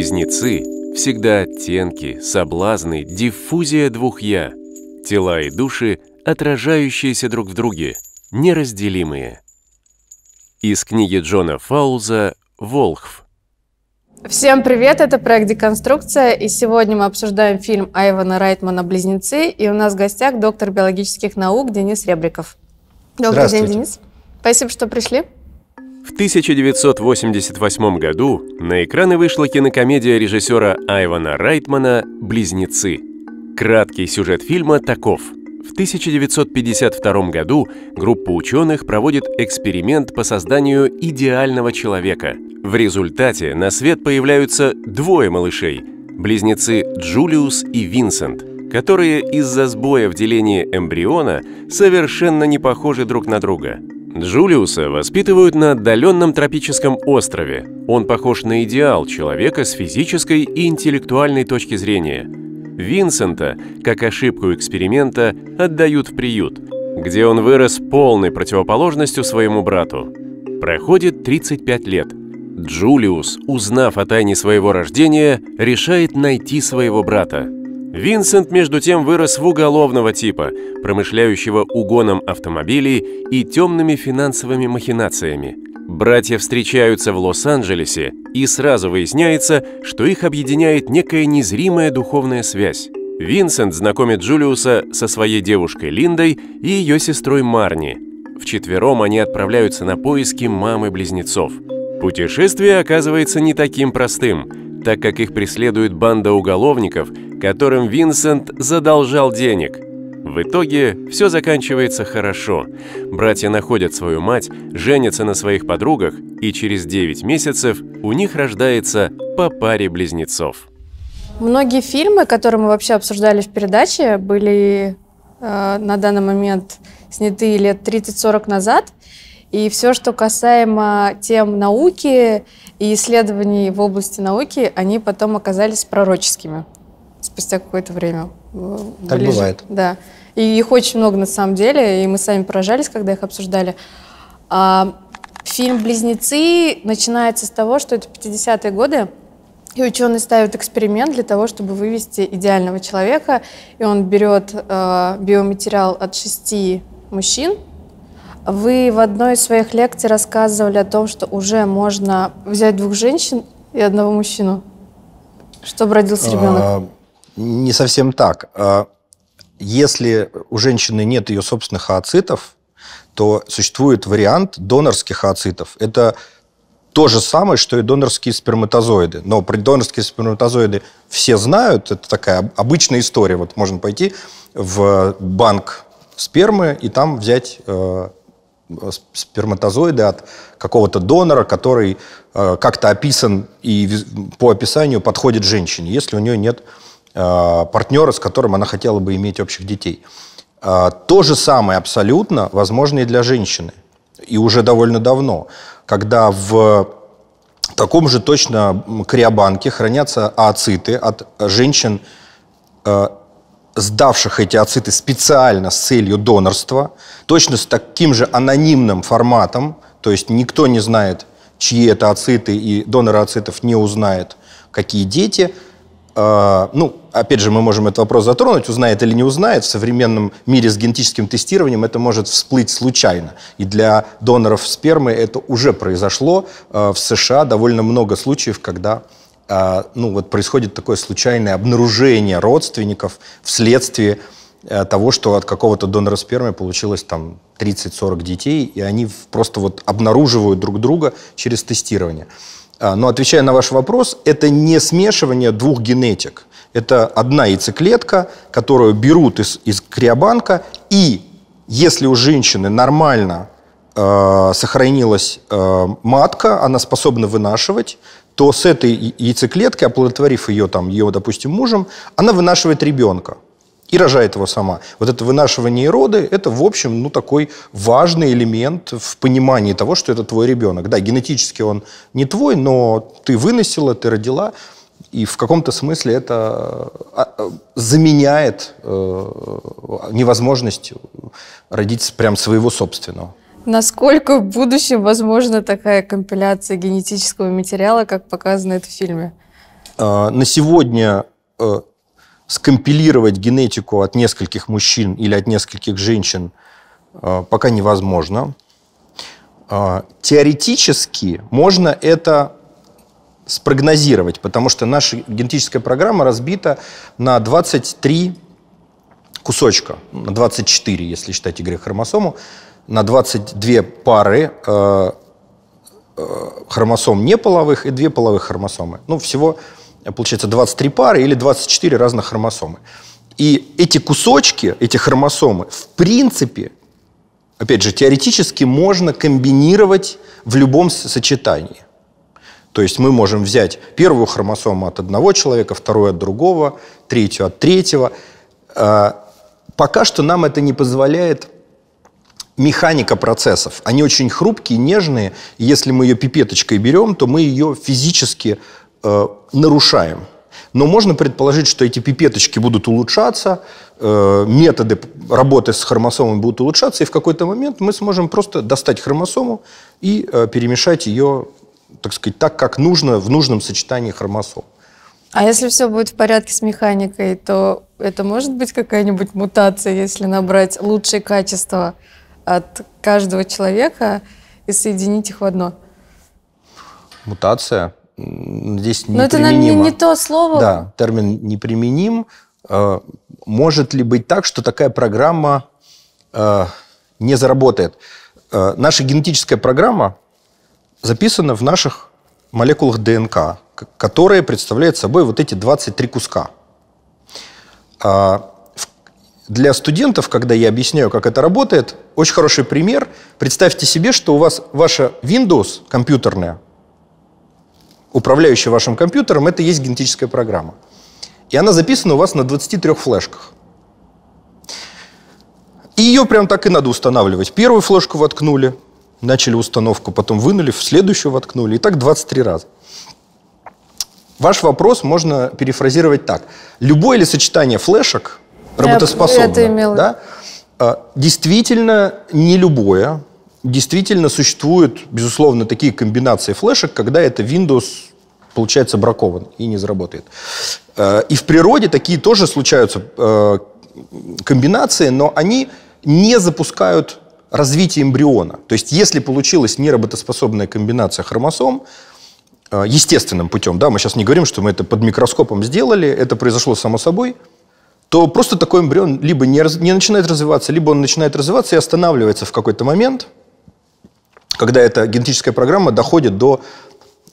Близнецы – всегда оттенки, соблазны, диффузия двух «я», тела и души, отражающиеся друг в друге, неразделимые. Из книги Джона Фауза «Волхв». Всем привет, это проект «Деконструкция», и сегодня мы обсуждаем фильм Айвана Райтмана «Близнецы», и у нас в гостях доктор биологических наук Денис Ребриков. Добрый день, Денис. Спасибо, что пришли. В 1988 году на экраны вышла кинокомедия режиссера Айвана Райтмана «Близнецы». Краткий сюжет фильма таков. В 1952 году группа ученых проводит эксперимент по созданию идеального человека. В результате на свет появляются двое малышей – близнецы Джулиус и Винсент, которые из-за сбоя в делении эмбриона совершенно не похожи друг на друга – Джулиуса воспитывают на отдаленном тропическом острове. Он похож на идеал человека с физической и интеллектуальной точки зрения. Винсента, как ошибку эксперимента, отдают в приют, где он вырос полной противоположностью своему брату. Проходит 35 лет. Джулиус, узнав о тайне своего рождения, решает найти своего брата – Винсент, между тем, вырос в уголовного типа, промышляющего угоном автомобилей и темными финансовыми махинациями. Братья встречаются в Лос-Анджелесе, и сразу выясняется, что их объединяет некая незримая духовная связь. Винсент знакомит Джулиуса со своей девушкой Линдой и ее сестрой Марни. Вчетвером они отправляются на поиски мамы-близнецов. Путешествие оказывается не таким простым – так как их преследует банда уголовников, которым Винсент задолжал денег. В итоге все заканчивается хорошо. Братья находят свою мать, женятся на своих подругах, и через 9 месяцев у них рождается по паре близнецов. Многие фильмы, которые мы вообще обсуждали в передаче, были э, на данный момент сняты лет 30-40 назад – и все, что касаемо тем науки и исследований в области науки, они потом оказались пророческими спустя какое-то время. Э, так ближе. бывает. Да. И их очень много на самом деле, и мы сами поражались, когда их обсуждали. А, фильм «Близнецы» начинается с того, что это 50-е годы, и ученые ставят эксперимент для того, чтобы вывести идеального человека, и он берет э, биоматериал от шести мужчин – вы в одной из своих лекций рассказывали о том, что уже можно взять двух женщин и одного мужчину, чтобы родился ребенок. А, не совсем так. А, если у женщины нет ее собственных ооцитов, то существует вариант донорских ооцитов. Это то же самое, что и донорские сперматозоиды. Но про донорские сперматозоиды все знают. Это такая обычная история. Вот можно пойти в банк спермы и там взять э, Э, сперматозоиды от какого-то донора, который э, как-то описан и по описанию подходит женщине, если у нее нет э, партнера, с которым она хотела бы иметь общих детей. Э, то же самое абсолютно возможно и для женщины, и уже довольно давно, когда в таком же точно криобанке хранятся ациты от женщин э, сдавших эти ацеты специально с целью донорства, точно с таким же анонимным форматом, то есть никто не знает, чьи это ациты, и доноры ацитов не узнает, какие дети. А, ну, опять же, мы можем этот вопрос затронуть, узнает или не узнает. В современном мире с генетическим тестированием это может всплыть случайно. И для доноров спермы это уже произошло. А, в США довольно много случаев, когда а, ну, вот происходит такое случайное обнаружение родственников вследствие э, того, что от какого-то донора спермы получилось там 30-40 детей, и они просто вот обнаруживают друг друга через тестирование. А, но отвечая на ваш вопрос, это не смешивание двух генетик. Это одна яйцеклетка, которую берут из, из криобанка, и если у женщины нормально э, сохранилась э, матка, она способна вынашивать, то с этой яйцеклеткой, оплодотворив ее, там, ее, допустим, мужем, она вынашивает ребенка и рожает его сама. Вот это вынашивание и роды – это, в общем, ну, такой важный элемент в понимании того, что это твой ребенок. Да, генетически он не твой, но ты выносила, ты родила, и в каком-то смысле это а, а, заменяет э, невозможность родить прям своего собственного. Насколько в будущем возможна такая компиляция генетического материала, как показано это в фильме? А, на сегодня э, скомпилировать генетику от нескольких мужчин или от нескольких женщин э, пока невозможно. А, теоретически можно это спрогнозировать, потому что наша генетическая программа разбита на 23 кусочка, на 24, если считать Y-хромосому, на 22 пары э, э, хромосом неполовых и 2 половых хромосомы. Ну, всего э, получается 23 пары или 24 разных хромосомы. И эти кусочки, эти хромосомы, в принципе, опять же, теоретически можно комбинировать в любом сочетании. То есть мы можем взять первую хромосому от одного человека, вторую от другого, третью от третьего. Э, пока что нам это не позволяет механика процессов. Они очень хрупкие, нежные. И если мы ее пипеточкой берем, то мы ее физически э, нарушаем. Но можно предположить, что эти пипеточки будут улучшаться, э, методы работы с хромосомами будут улучшаться, и в какой-то момент мы сможем просто достать хромосому и э, перемешать ее, так сказать, так, как нужно, в нужном сочетании хромосом. А если все будет в порядке с механикой, то это может быть какая-нибудь мутация, если набрать лучшие качества от каждого человека и соединить их в одно. Мутация здесь неприменимо. Но это не, не то слово. Да, термин неприменим. Э, может ли быть так, что такая программа э, не заработает? Э, наша генетическая программа записана в наших молекулах ДНК, которые представляют собой вот эти 23 куска. А, для студентов, когда я объясняю, как это работает, очень хороший пример. Представьте себе, что у вас ваша Windows компьютерная, управляющая вашим компьютером, это есть генетическая программа. И она записана у вас на 23 флешках. И ее прям так и надо устанавливать. Первую флешку воткнули, начали установку, потом вынули, в следующую воткнули. И так 23 раза. Ваш вопрос можно перефразировать так. Любое ли сочетание флешек Э, работоспособна. да? А, действительно, не любое. Действительно, существуют, безусловно, такие комбинации флешек, когда это Windows получается бракован и не заработает. Э, и в природе такие тоже случаются э, комбинации, но они не запускают развитие эмбриона. То есть если получилась неработоспособная комбинация хромосом, естественным путем, да, мы сейчас не говорим, что мы это под микроскопом сделали, это произошло само собой – то просто такой эмбрион либо не, раз, не начинает развиваться, либо он начинает развиваться и останавливается в какой-то момент, когда эта генетическая программа доходит до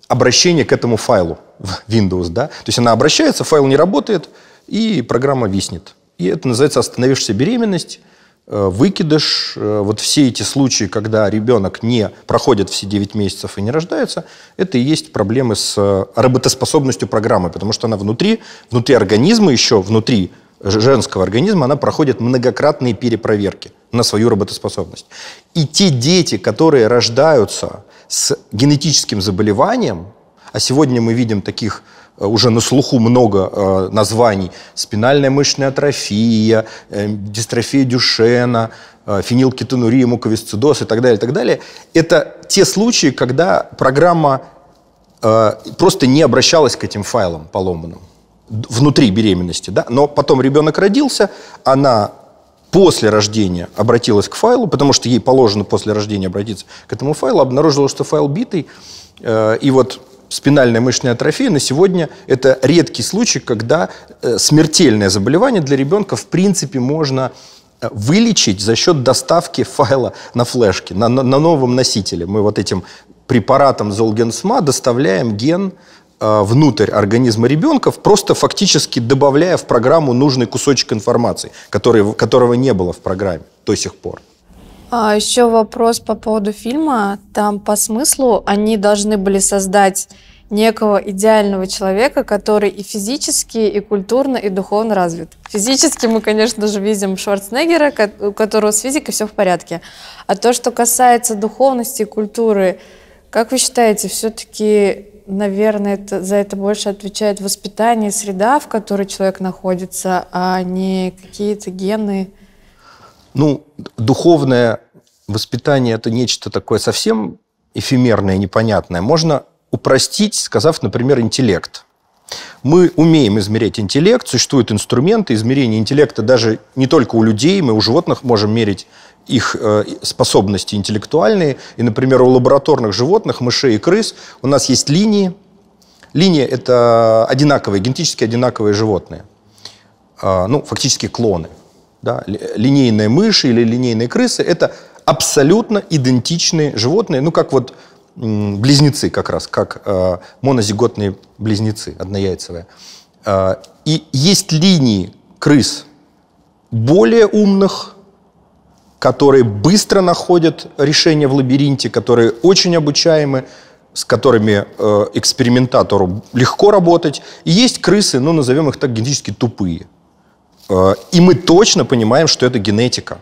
обращения к этому файлу в Windows. Да? То есть она обращается, файл не работает, и программа виснет. И это называется остановившаяся беременность, э, выкидыш. Э, вот все эти случаи, когда ребенок не проходит все 9 месяцев и не рождается, это и есть проблемы с э, работоспособностью программы, потому что она внутри, внутри организма еще, внутри женского организма, она проходит многократные перепроверки на свою работоспособность. И те дети, которые рождаются с генетическим заболеванием, а сегодня мы видим таких э, уже на слуху много э, названий. Спинальная мышечная атрофия, э, дистрофия Дюшена, э, фенилкетонурия, муковисцидоз и так далее, и так далее. Это те случаи, когда программа э, просто не обращалась к этим файлам поломанным внутри беременности, да, но потом ребенок родился, она после рождения обратилась к файлу, потому что ей положено после рождения обратиться к этому файлу, обнаружила, что файл битый, э, и вот спинальная мышечная атрофия на сегодня это редкий случай, когда э, смертельное заболевание для ребенка в принципе можно э, вылечить за счет доставки файла на флешке, на, на, на новом носителе. Мы вот этим препаратом Золгенсма доставляем ген Э, внутрь организма ребенка, просто фактически добавляя в программу нужный кусочек информации, который, которого не было в программе до сих пор. А еще вопрос по поводу фильма. Там по смыслу они должны были создать некого идеального человека, который и физически, и культурно, и духовно развит. Физически мы, конечно же, видим Шварценеггера, у которого с физикой все в порядке. А то, что касается духовности и культуры, как вы считаете, все-таки наверное, это, за это больше отвечает воспитание, среда, в которой человек находится, а не какие-то гены. Ну, духовное воспитание – это нечто такое совсем эфемерное, непонятное. Можно упростить, сказав, например, интеллект. Мы умеем измерять интеллект, существуют инструменты измерения интеллекта даже не только у людей, мы у животных можем мерить их э, способности интеллектуальные. И, например, у лабораторных животных, мышей и крыс, у нас есть линии. Линии – это одинаковые, генетически одинаковые животные. А, ну, фактически клоны. Да? Линейные мыши или линейные крысы – это абсолютно идентичные животные. Ну, как вот близнецы как раз, как э, монозиготные близнецы, однояйцевые. Э, и есть линии крыс более умных, которые быстро находят решения в лабиринте, которые очень обучаемы, с которыми э, экспериментатору легко работать. И есть крысы, ну, назовем их так, генетически тупые. Э, и мы точно понимаем, что это генетика.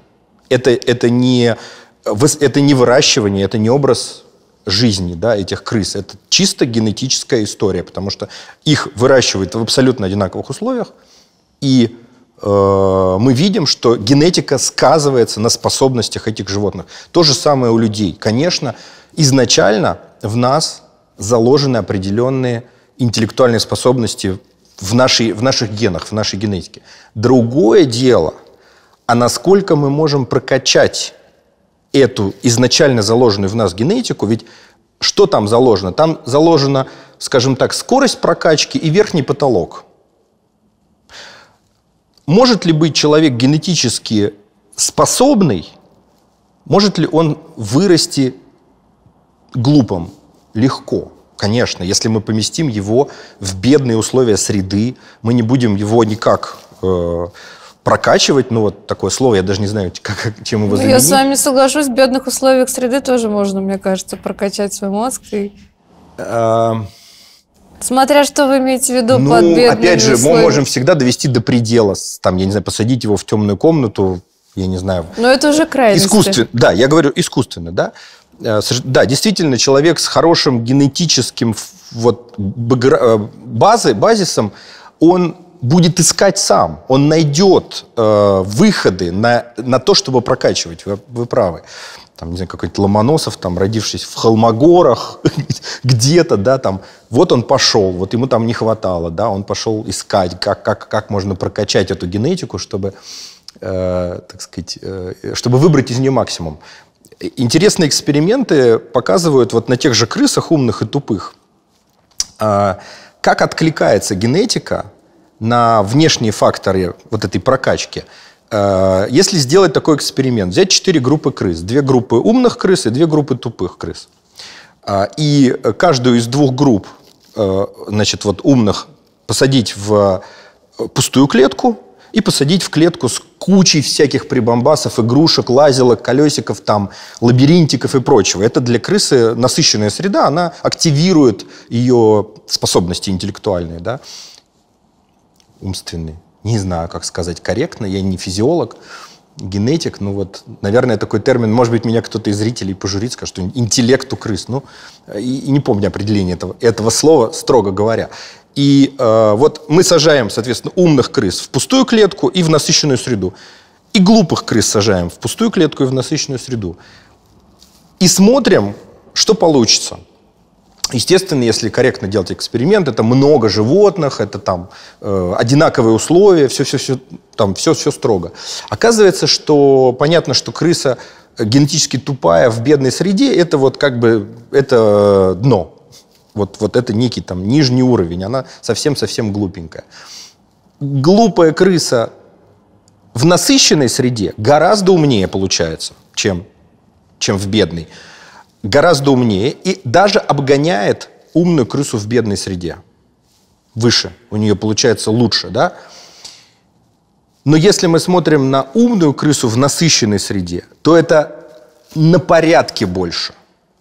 Это, это, не, это не выращивание, это не образ жизни да, этих крыс. Это чисто генетическая история, потому что их выращивают в абсолютно одинаковых условиях, и э, мы видим, что генетика сказывается на способностях этих животных. То же самое у людей. Конечно, изначально в нас заложены определенные интеллектуальные способности в, нашей, в наших генах, в нашей генетике. Другое дело, а насколько мы можем прокачать эту изначально заложенную в нас генетику, ведь что там заложено? Там заложена, скажем так, скорость прокачки и верхний потолок. Может ли быть человек генетически способный? Может ли он вырасти глупым? Легко. Конечно, если мы поместим его в бедные условия среды, мы не будем его никак э, прокачивать, ну вот такое слово, я даже не знаю, как, чем его ну, заменить. Я с вами соглашусь, в бедных условиях среды тоже можно, мне кажется, прокачать свой мозг. И... А... Смотря что вы имеете в виду ну, под бедными опять же, условиями. мы можем всегда довести до предела, там, я не знаю, посадить его в темную комнату, я не знаю. Но это уже крайности. Искусственно, да, я говорю искусственно, да. Э, да, действительно, человек с хорошим генетическим вот э, базы, базисом, он будет искать сам, он найдет э, выходы на, на то, чтобы прокачивать, вы, вы правы. Там, не знаю, какой-нибудь Ломоносов, там, родившись в Холмогорах, где-то, да, там, вот он пошел, вот ему там не хватало, да, он пошел искать, как, как, как можно прокачать эту генетику, чтобы, э, так сказать, э, чтобы выбрать из нее максимум. Интересные эксперименты показывают вот на тех же крысах умных и тупых, э, как откликается генетика на внешние факторы вот этой прокачки, э, если сделать такой эксперимент, взять четыре группы крыс, две группы умных крыс и две группы тупых крыс, э, и каждую из двух групп, э, значит, вот умных посадить в пустую клетку и посадить в клетку с кучей всяких прибамбасов, игрушек, лазилок, колесиков, там, лабиринтиков и прочего. Это для крысы насыщенная среда, она активирует ее способности интеллектуальные, да умственный. Не знаю, как сказать корректно, я не физиолог, генетик, ну вот, наверное, такой термин, может быть, меня кто-то из зрителей пожурит, скажет, что интеллект у крыс, ну, и, и не помню определение этого, этого слова, строго говоря. И э, вот мы сажаем, соответственно, умных крыс в пустую клетку и в насыщенную среду. И глупых крыс сажаем в пустую клетку и в насыщенную среду. И смотрим, что получится – Естественно, если корректно делать эксперимент, это много животных, это там э, одинаковые условия, все-все-все там все-все строго. Оказывается, что понятно, что крыса генетически тупая в бедной среде, это вот как бы это дно. Вот, вот это некий там нижний уровень, она совсем-совсем глупенькая. Глупая крыса в насыщенной среде гораздо умнее получается, чем, чем в бедной гораздо умнее и даже обгоняет умную крысу в бедной среде. Выше у нее получается лучше, да? Но если мы смотрим на умную крысу в насыщенной среде, то это на порядке больше.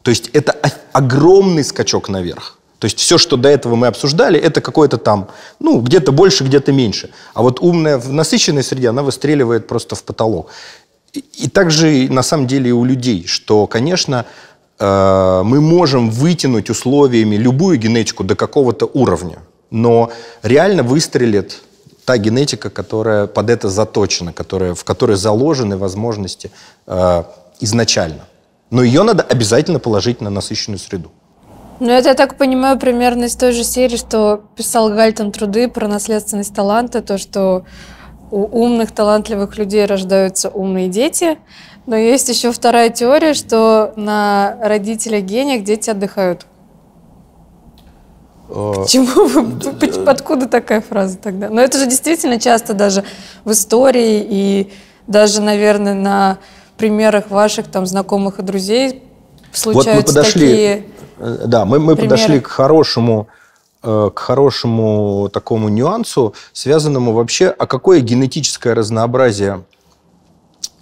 То есть это огромный скачок наверх. То есть все, что до этого мы обсуждали, это какое-то там, ну, где-то больше, где-то меньше. А вот умная в насыщенной среде, она выстреливает просто в потолок. И, и также на самом деле и у людей, что, конечно, Э, мы можем вытянуть условиями любую генетику до какого-то уровня, но реально выстрелит та генетика, которая под это заточена, которая, в которой заложены возможности э, изначально. Но ее надо обязательно положить на насыщенную среду. Ну, это, я так понимаю, примерно из той же серии, что писал Гальтон труды про наследственность таланта, то, что у умных, талантливых людей рождаются умные дети – но есть еще вторая теория, что на родителя гениях дети отдыхают. Почему э, э, откуда такая фраза тогда? Но это же действительно часто даже в истории и даже, наверное, на примерах ваших там знакомых и друзей случаются вот мы подошли, такие э, Да, мы, мы подошли к хорошему к хорошему такому нюансу, связанному вообще, а какое генетическое разнообразие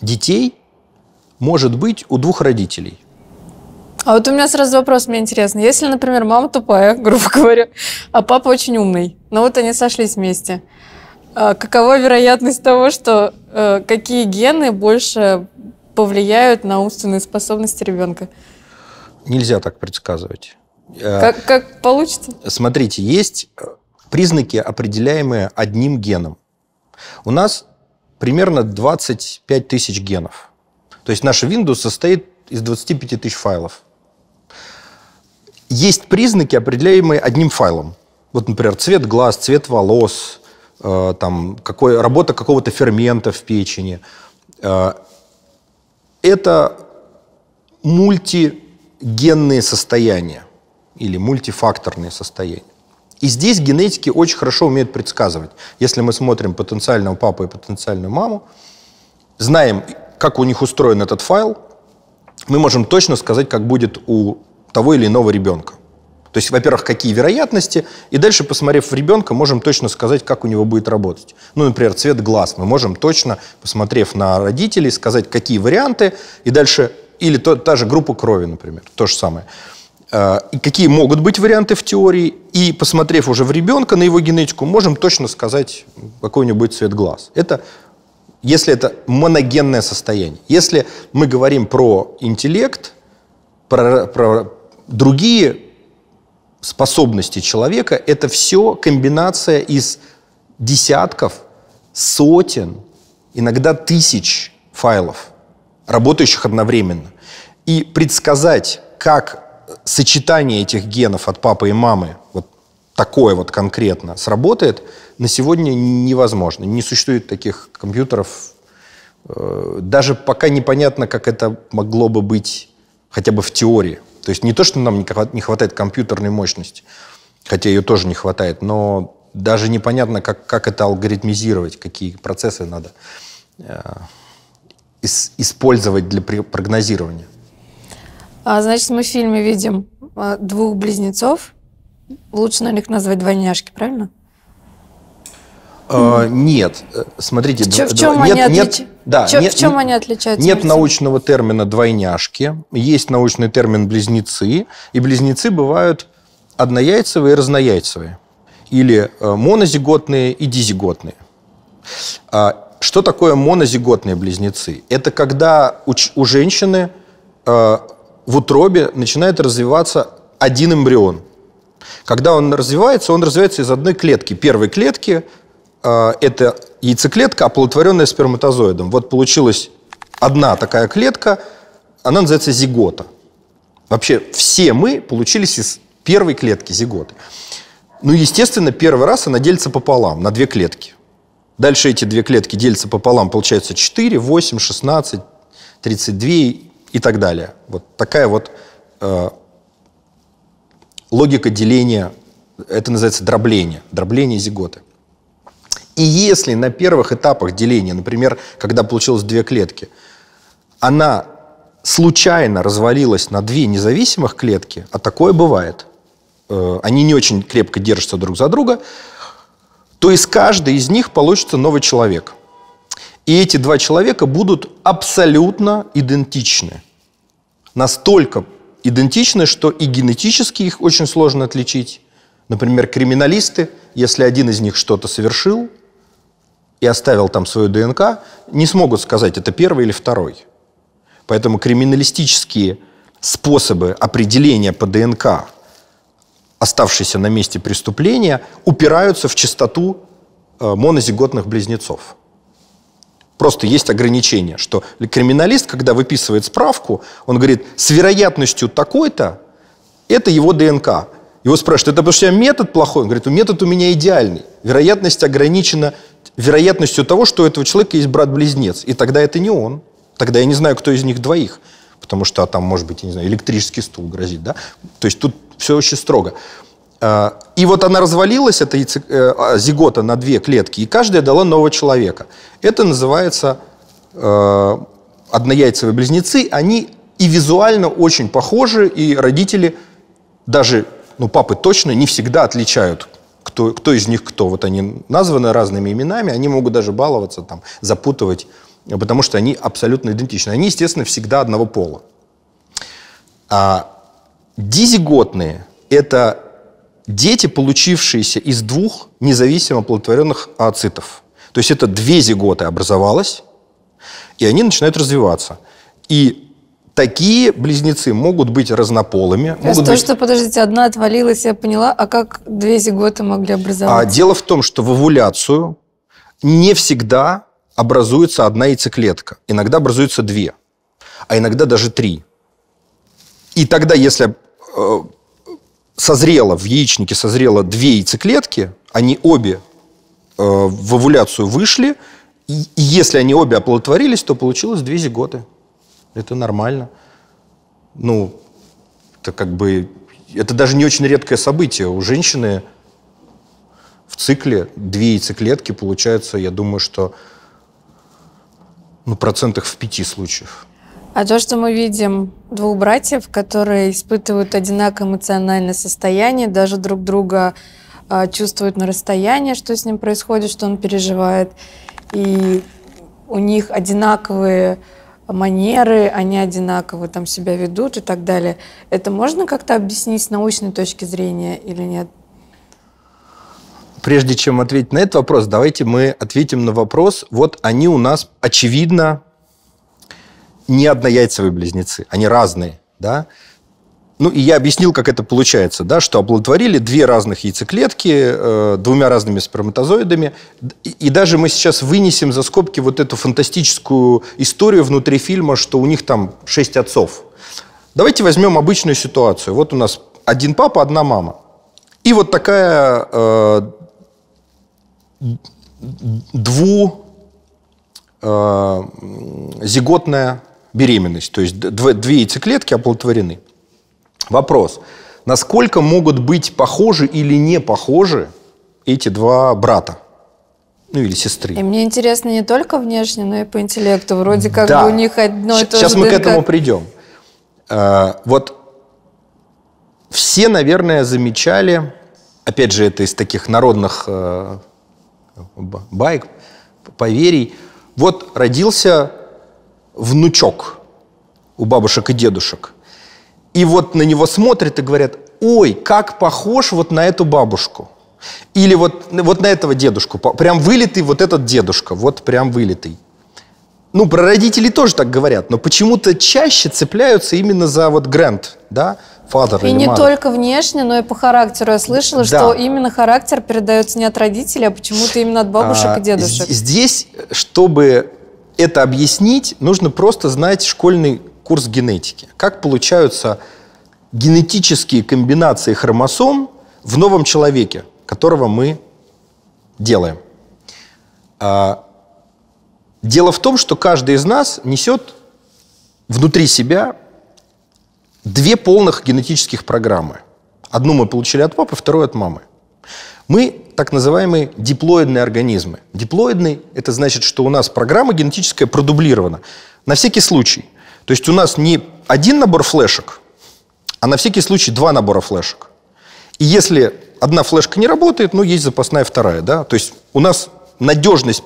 детей – может быть у двух родителей? А вот у меня сразу вопрос, мне интересно. Если, например, мама тупая, грубо говоря, а папа очень умный, но вот они сошлись вместе, а какова вероятность того, что э, какие гены больше повлияют на умственные способности ребенка? Нельзя так предсказывать. Э, как, как получится? Смотрите, есть э, признаки, определяемые одним геном. У нас примерно 25 тысяч генов – то есть наша Windows состоит из 25 тысяч файлов. Есть признаки, определяемые одним файлом. Вот, например, цвет глаз, цвет волос, э, там, какой, работа какого-то фермента в печени. Э, это мультигенные состояния или мультифакторные состояния. И здесь генетики очень хорошо умеют предсказывать. Если мы смотрим потенциального папу и потенциальную маму, знаем как у них устроен этот файл, мы можем точно сказать, как будет у того или иного ребенка. То есть, во-первых, какие вероятности, и дальше, посмотрев в ребенка, можем точно сказать, как у него будет работать. Ну, например, цвет глаз. Мы можем точно, посмотрев на родителей, сказать, какие варианты, и дальше, или то, та же группа крови, например, то же самое. А, и какие могут быть варианты в теории, и, посмотрев уже в ребенка, на его генетику, можем точно сказать, какой у него будет цвет глаз. Это если это моногенное состояние. Если мы говорим про интеллект, про, про другие способности человека, это все комбинация из десятков, сотен, иногда тысяч файлов, работающих одновременно. И предсказать, как сочетание этих генов от папы и мамы, вот такое вот конкретно, сработает – на сегодня невозможно. Не существует таких компьютеров. Э, даже пока непонятно, как это могло бы быть хотя бы в теории. То есть не то, что нам не хватает компьютерной мощности, хотя ее тоже не хватает, но даже непонятно, как, как это алгоритмизировать, какие процессы надо э, использовать для прогнозирования. А, значит, мы в фильме видим а, двух близнецов. Лучше, на них назвать двойняшки, правильно? А, нет, э, смотрите, в чем, нет, они отлич... нет, да, чем, нет, в чем они отличаются? Нет научного термина двойняшки, есть научный термин близнецы, и близнецы бывают однояйцевые и разнояйцевые, или э, монозиготные и дизиготные. А, что такое монозиготные близнецы? Это когда у, у женщины э, в утробе начинает развиваться один эмбрион. Когда он развивается, он развивается из одной клетки, первой клетки Э, это яйцеклетка, оплодотворенная сперматозоидом. Вот получилась одна такая клетка, она называется зигота. Вообще все мы получились из первой клетки зиготы. Ну, естественно, первый раз она делится пополам на две клетки. Дальше эти две клетки делятся пополам, получается 4, 8, 16, 32 и так далее. Вот такая вот э, логика деления, это называется дробление, дробление зиготы. И если на первых этапах деления, например, когда получилось две клетки, она случайно развалилась на две независимых клетки, а такое бывает, э, они не очень крепко держатся друг за друга, то из каждой из них получится новый человек. И эти два человека будут абсолютно идентичны. Настолько идентичны, что и генетически их очень сложно отличить. Например, криминалисты, если один из них что-то совершил – и оставил там свою ДНК, не смогут сказать, это первый или второй. Поэтому криминалистические способы определения по ДНК, оставшиеся на месте преступления, упираются в частоту э, монозиготных близнецов. Просто есть ограничение, что криминалист, когда выписывает справку, он говорит, с вероятностью такой-то, это его ДНК. Его спрашивают, это потому что у тебя метод плохой? Он говорит, метод у меня идеальный. Вероятность ограничена вероятностью того, что у этого человека есть брат-близнец. И тогда это не он. Тогда я не знаю, кто из них двоих. Потому что а там, может быть, я не знаю, электрический стул грозит. Да? То есть тут все очень строго. А, и вот она развалилась, эта э, а, зигота, на две клетки, и каждая дала нового человека. Это называется э, однояйцевые близнецы. Они и визуально очень похожи, и родители даже, ну, папы точно не всегда отличают, кто, кто из них кто. Вот они названы разными именами, они могут даже баловаться, там, запутывать, потому что они абсолютно идентичны. Они, естественно, всегда одного пола. А дизиготные – это дети, получившиеся из двух независимо оплодотворенных ооцитов. То есть это две зиготы образовалось, и они начинают развиваться. И такие близнецы могут быть разнополыми. То могут то, быть... что, подождите, одна отвалилась, я поняла, а как две зиготы могли образоваться? А, дело в том, что в овуляцию не всегда образуется одна яйцеклетка. Иногда образуются две, а иногда даже три. И тогда, если э, созрело, в яичнике созрело две яйцеклетки, они обе э, в овуляцию вышли, и если они обе оплодотворились, то получилось две зиготы. Это нормально. Ну, это как бы... Это даже не очень редкое событие. У женщины в цикле две яйцеклетки получается, я думаю, что ну, процентах в пяти случаев. А то, что мы видим двух братьев, которые испытывают одинаковое эмоциональное состояние, даже друг друга э, чувствуют на расстоянии, что с ним происходит, что он переживает, и у них одинаковые манеры, они одинаково там себя ведут и так далее. Это можно как-то объяснить с научной точки зрения или нет? Прежде чем ответить на этот вопрос, давайте мы ответим на вопрос. Вот они у нас, очевидно, не однояйцевые близнецы, они разные, да? Ну, и я объяснил, как это получается, да, что оплодотворили две разных яйцеклетки э, двумя разными сперматозоидами. И, и даже мы сейчас вынесем за скобки вот эту фантастическую историю внутри фильма, что у них там шесть отцов. Давайте возьмем обычную ситуацию. Вот у нас один папа, одна мама. И вот такая э, дву э, беременность. То есть две яйцеклетки оплодотворены. Вопрос. Насколько могут быть похожи или не похожи эти два брата? ну или сестры. И мне интересно не только внешне, но и по интеллекту. Вроде как да. бы у них одно и то же. Сейчас мы ДНК. к этому придем. А, вот все, наверное, замечали, опять же, это из таких народных э, байк, поверий. Вот родился внучок у бабушек и дедушек. И вот на него смотрят и говорят, ой, как похож вот на эту бабушку. Или вот, вот на этого дедушку. Прям вылитый вот этот дедушка, вот прям вылитый. Ну, про родителей тоже так говорят, но почему-то чаще цепляются именно за вот грант, да, father И не mother. только внешне, но и по характеру. Я слышала, да. что именно характер передается не от родителей, а почему-то именно от бабушек а, и дедушек. Здесь, чтобы это объяснить, нужно просто знать школьный курс генетики. Как получаются генетические комбинации хромосом в новом человеке, которого мы делаем. А, дело в том, что каждый из нас несет внутри себя две полных генетических программы. Одну мы получили от папы, вторую от мамы. Мы так называемые диплоидные организмы. Диплоидный – это значит, что у нас программа генетическая продублирована. На всякий случай, то есть у нас не один набор флешек, а на всякий случай два набора флешек. И если одна флешка не работает, ну, есть запасная вторая, да? То есть у нас надежность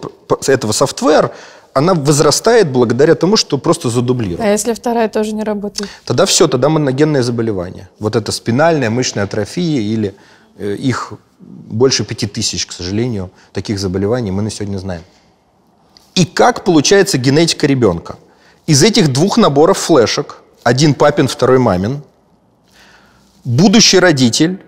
этого софтвера, она возрастает благодаря тому, что просто задублировано. А если вторая тоже не работает? Тогда все, тогда моногенное заболевание. Вот это спинальная мышечная атрофия или э, их больше пяти тысяч, к сожалению, таких заболеваний мы на сегодня знаем. И как получается генетика ребенка? Из этих двух наборов флешек, один папин, второй мамин, будущий родитель,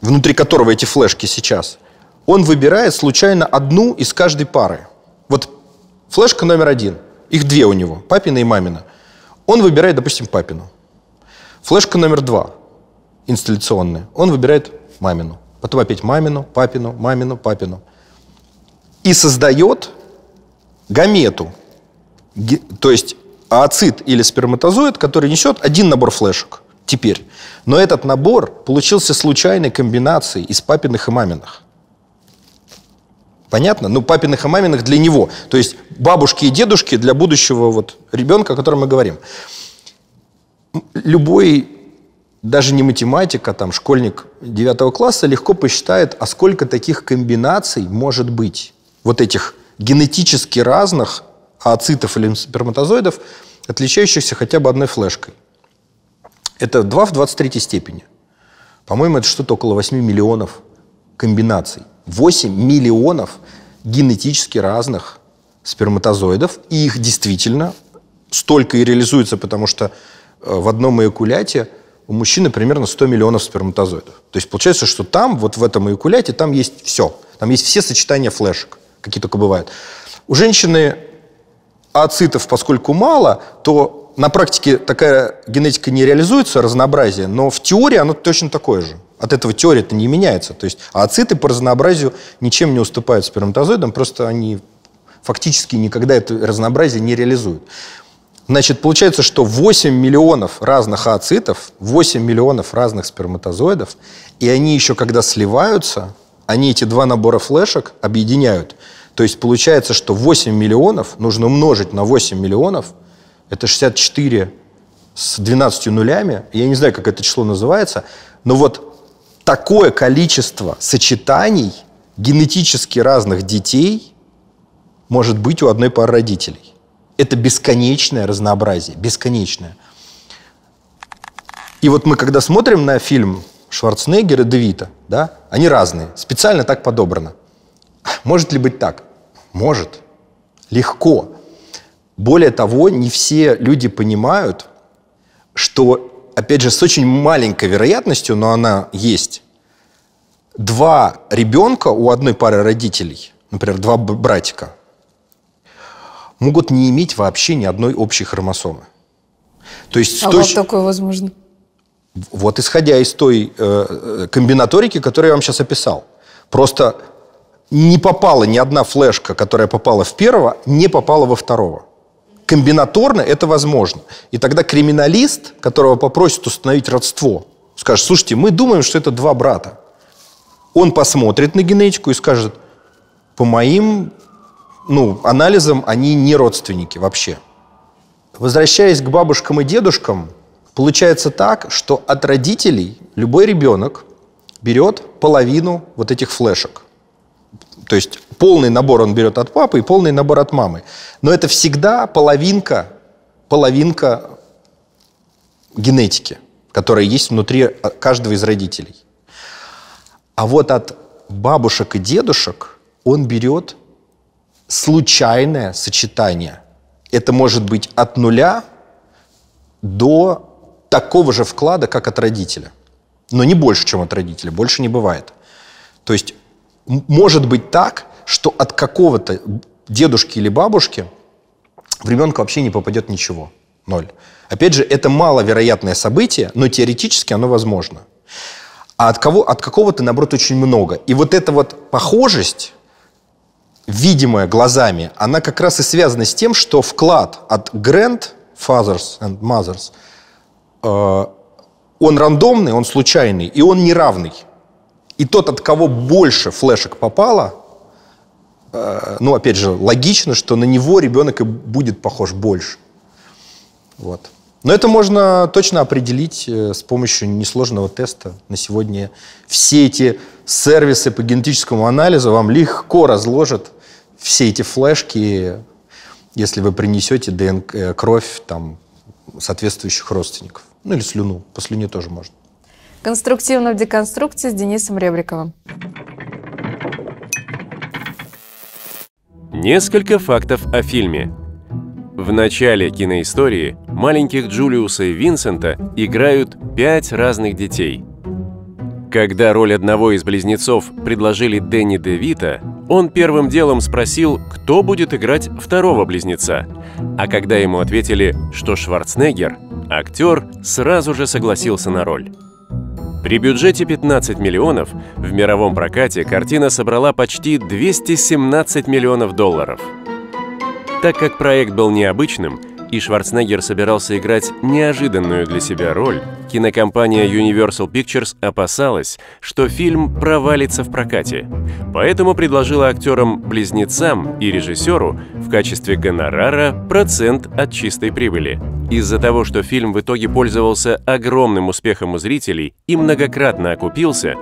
внутри которого эти флешки сейчас, он выбирает случайно одну из каждой пары. Вот флешка номер один. Их две у него, папина и мамина. Он выбирает, допустим, папину. Флешка номер два, инсталляционная. Он выбирает мамину. Потом опять мамину, папину, мамину, папину. И создает гамету, то есть ацит или сперматозоид, который несет один набор флешек теперь. Но этот набор получился случайной комбинацией из папиных и маминых. Понятно? Ну, папиных и маминых для него. То есть бабушки и дедушки для будущего вот ребенка, о котором мы говорим. Любой, даже не математик, а там школьник 9 класса легко посчитает, а сколько таких комбинаций может быть. Вот этих генетически разных ацитов или сперматозоидов, отличающихся хотя бы одной флешкой. Это 2 в 23 степени. По-моему, это что-то около 8 миллионов комбинаций. 8 миллионов генетически разных сперматозоидов, и их действительно столько и реализуется, потому что э, в одном эякуляте у мужчины примерно 100 миллионов сперматозоидов. То есть получается, что там, вот в этом эякуляте, там есть все. Там есть все сочетания флешек какие только бывают. У женщины ацитов, поскольку мало, то на практике такая генетика не реализуется, разнообразие, но в теории оно точно такое же. От этого теория это не меняется. То есть ациты по разнообразию ничем не уступают сперматозоидам, просто они фактически никогда это разнообразие не реализуют. Значит, получается, что 8 миллионов разных ацитов, 8 миллионов разных сперматозоидов, и они еще когда сливаются, они эти два набора флешек объединяют. То есть получается, что 8 миллионов нужно умножить на 8 миллионов. Это 64 с 12 нулями. Я не знаю, как это число называется. Но вот такое количество сочетаний генетически разных детей может быть у одной пары родителей. Это бесконечное разнообразие, бесконечное. И вот мы, когда смотрим на фильм Шварценеггер и Девита, да, они разные, специально так подобрано. Может ли быть так? Может. Легко. Более того, не все люди понимают, что, опять же, с очень маленькой вероятностью, но она есть, два ребенка у одной пары родителей, например, два братика, могут не иметь вообще ни одной общей хромосомы. То есть, а точ... как такое возможно? Вот исходя из той э, э комбинаторики, которую я вам сейчас описал. Просто не попала ни одна флешка, которая попала в первого, не попала во второго. Комбинаторно это возможно. И тогда криминалист, которого попросят установить родство, скажет, слушайте, мы думаем, что это два брата. Он посмотрит на генетику и скажет, по моим ну, анализам они не родственники вообще. Возвращаясь к бабушкам и дедушкам – Получается так, что от родителей любой ребенок берет половину вот этих флешек. То есть полный набор он берет от папы и полный набор от мамы. Но это всегда половинка, половинка генетики, которая есть внутри э, каждого из родителей. А вот от бабушек и дедушек он берет случайное сочетание. Это может быть от нуля до такого же вклада, как от родителя. Но не больше, чем от родителя. Больше не бывает. То есть может быть так, что от какого-то дедушки или бабушки в ребенка вообще не попадет ничего. Ноль. Опять же, это маловероятное событие, но теоретически оно возможно. А от, кого, от какого-то, наоборот, очень много. И вот эта вот похожесть, видимая глазами, она как раз и связана с тем, что вклад от grandfathers and mothers – Э, он рандомный, он случайный, и он неравный. И тот, от кого больше флешек попало, э, ну, опять же, логично, что на него ребенок и будет похож больше. Вот. Но это можно точно определить э, с помощью несложного теста. На сегодня все эти сервисы по генетическому анализу вам легко разложат все эти флешки, если вы принесете ДНК, кровь там, соответствующих родственников. Ну или слюну. По слюне тоже можно. Конструктивно в деконструкции с Денисом Ребриковым. Несколько фактов о фильме. В начале киноистории маленьких Джулиуса и Винсента играют пять разных детей. Когда роль одного из близнецов предложили Дэнни Де Вита, он первым делом спросил, кто будет играть второго близнеца. А когда ему ответили, что Шварценеггер, актер сразу же согласился на роль. При бюджете 15 миллионов в мировом прокате картина собрала почти 217 миллионов долларов. Так как проект был необычным, и Шварценеггер собирался играть неожиданную для себя роль, кинокомпания Universal Pictures опасалась, что фильм провалится в прокате. Поэтому предложила актерам-близнецам и режиссеру в качестве гонорара процент от чистой прибыли. Из-за того, что фильм в итоге пользовался огромным успехом у зрителей и многократно окупился,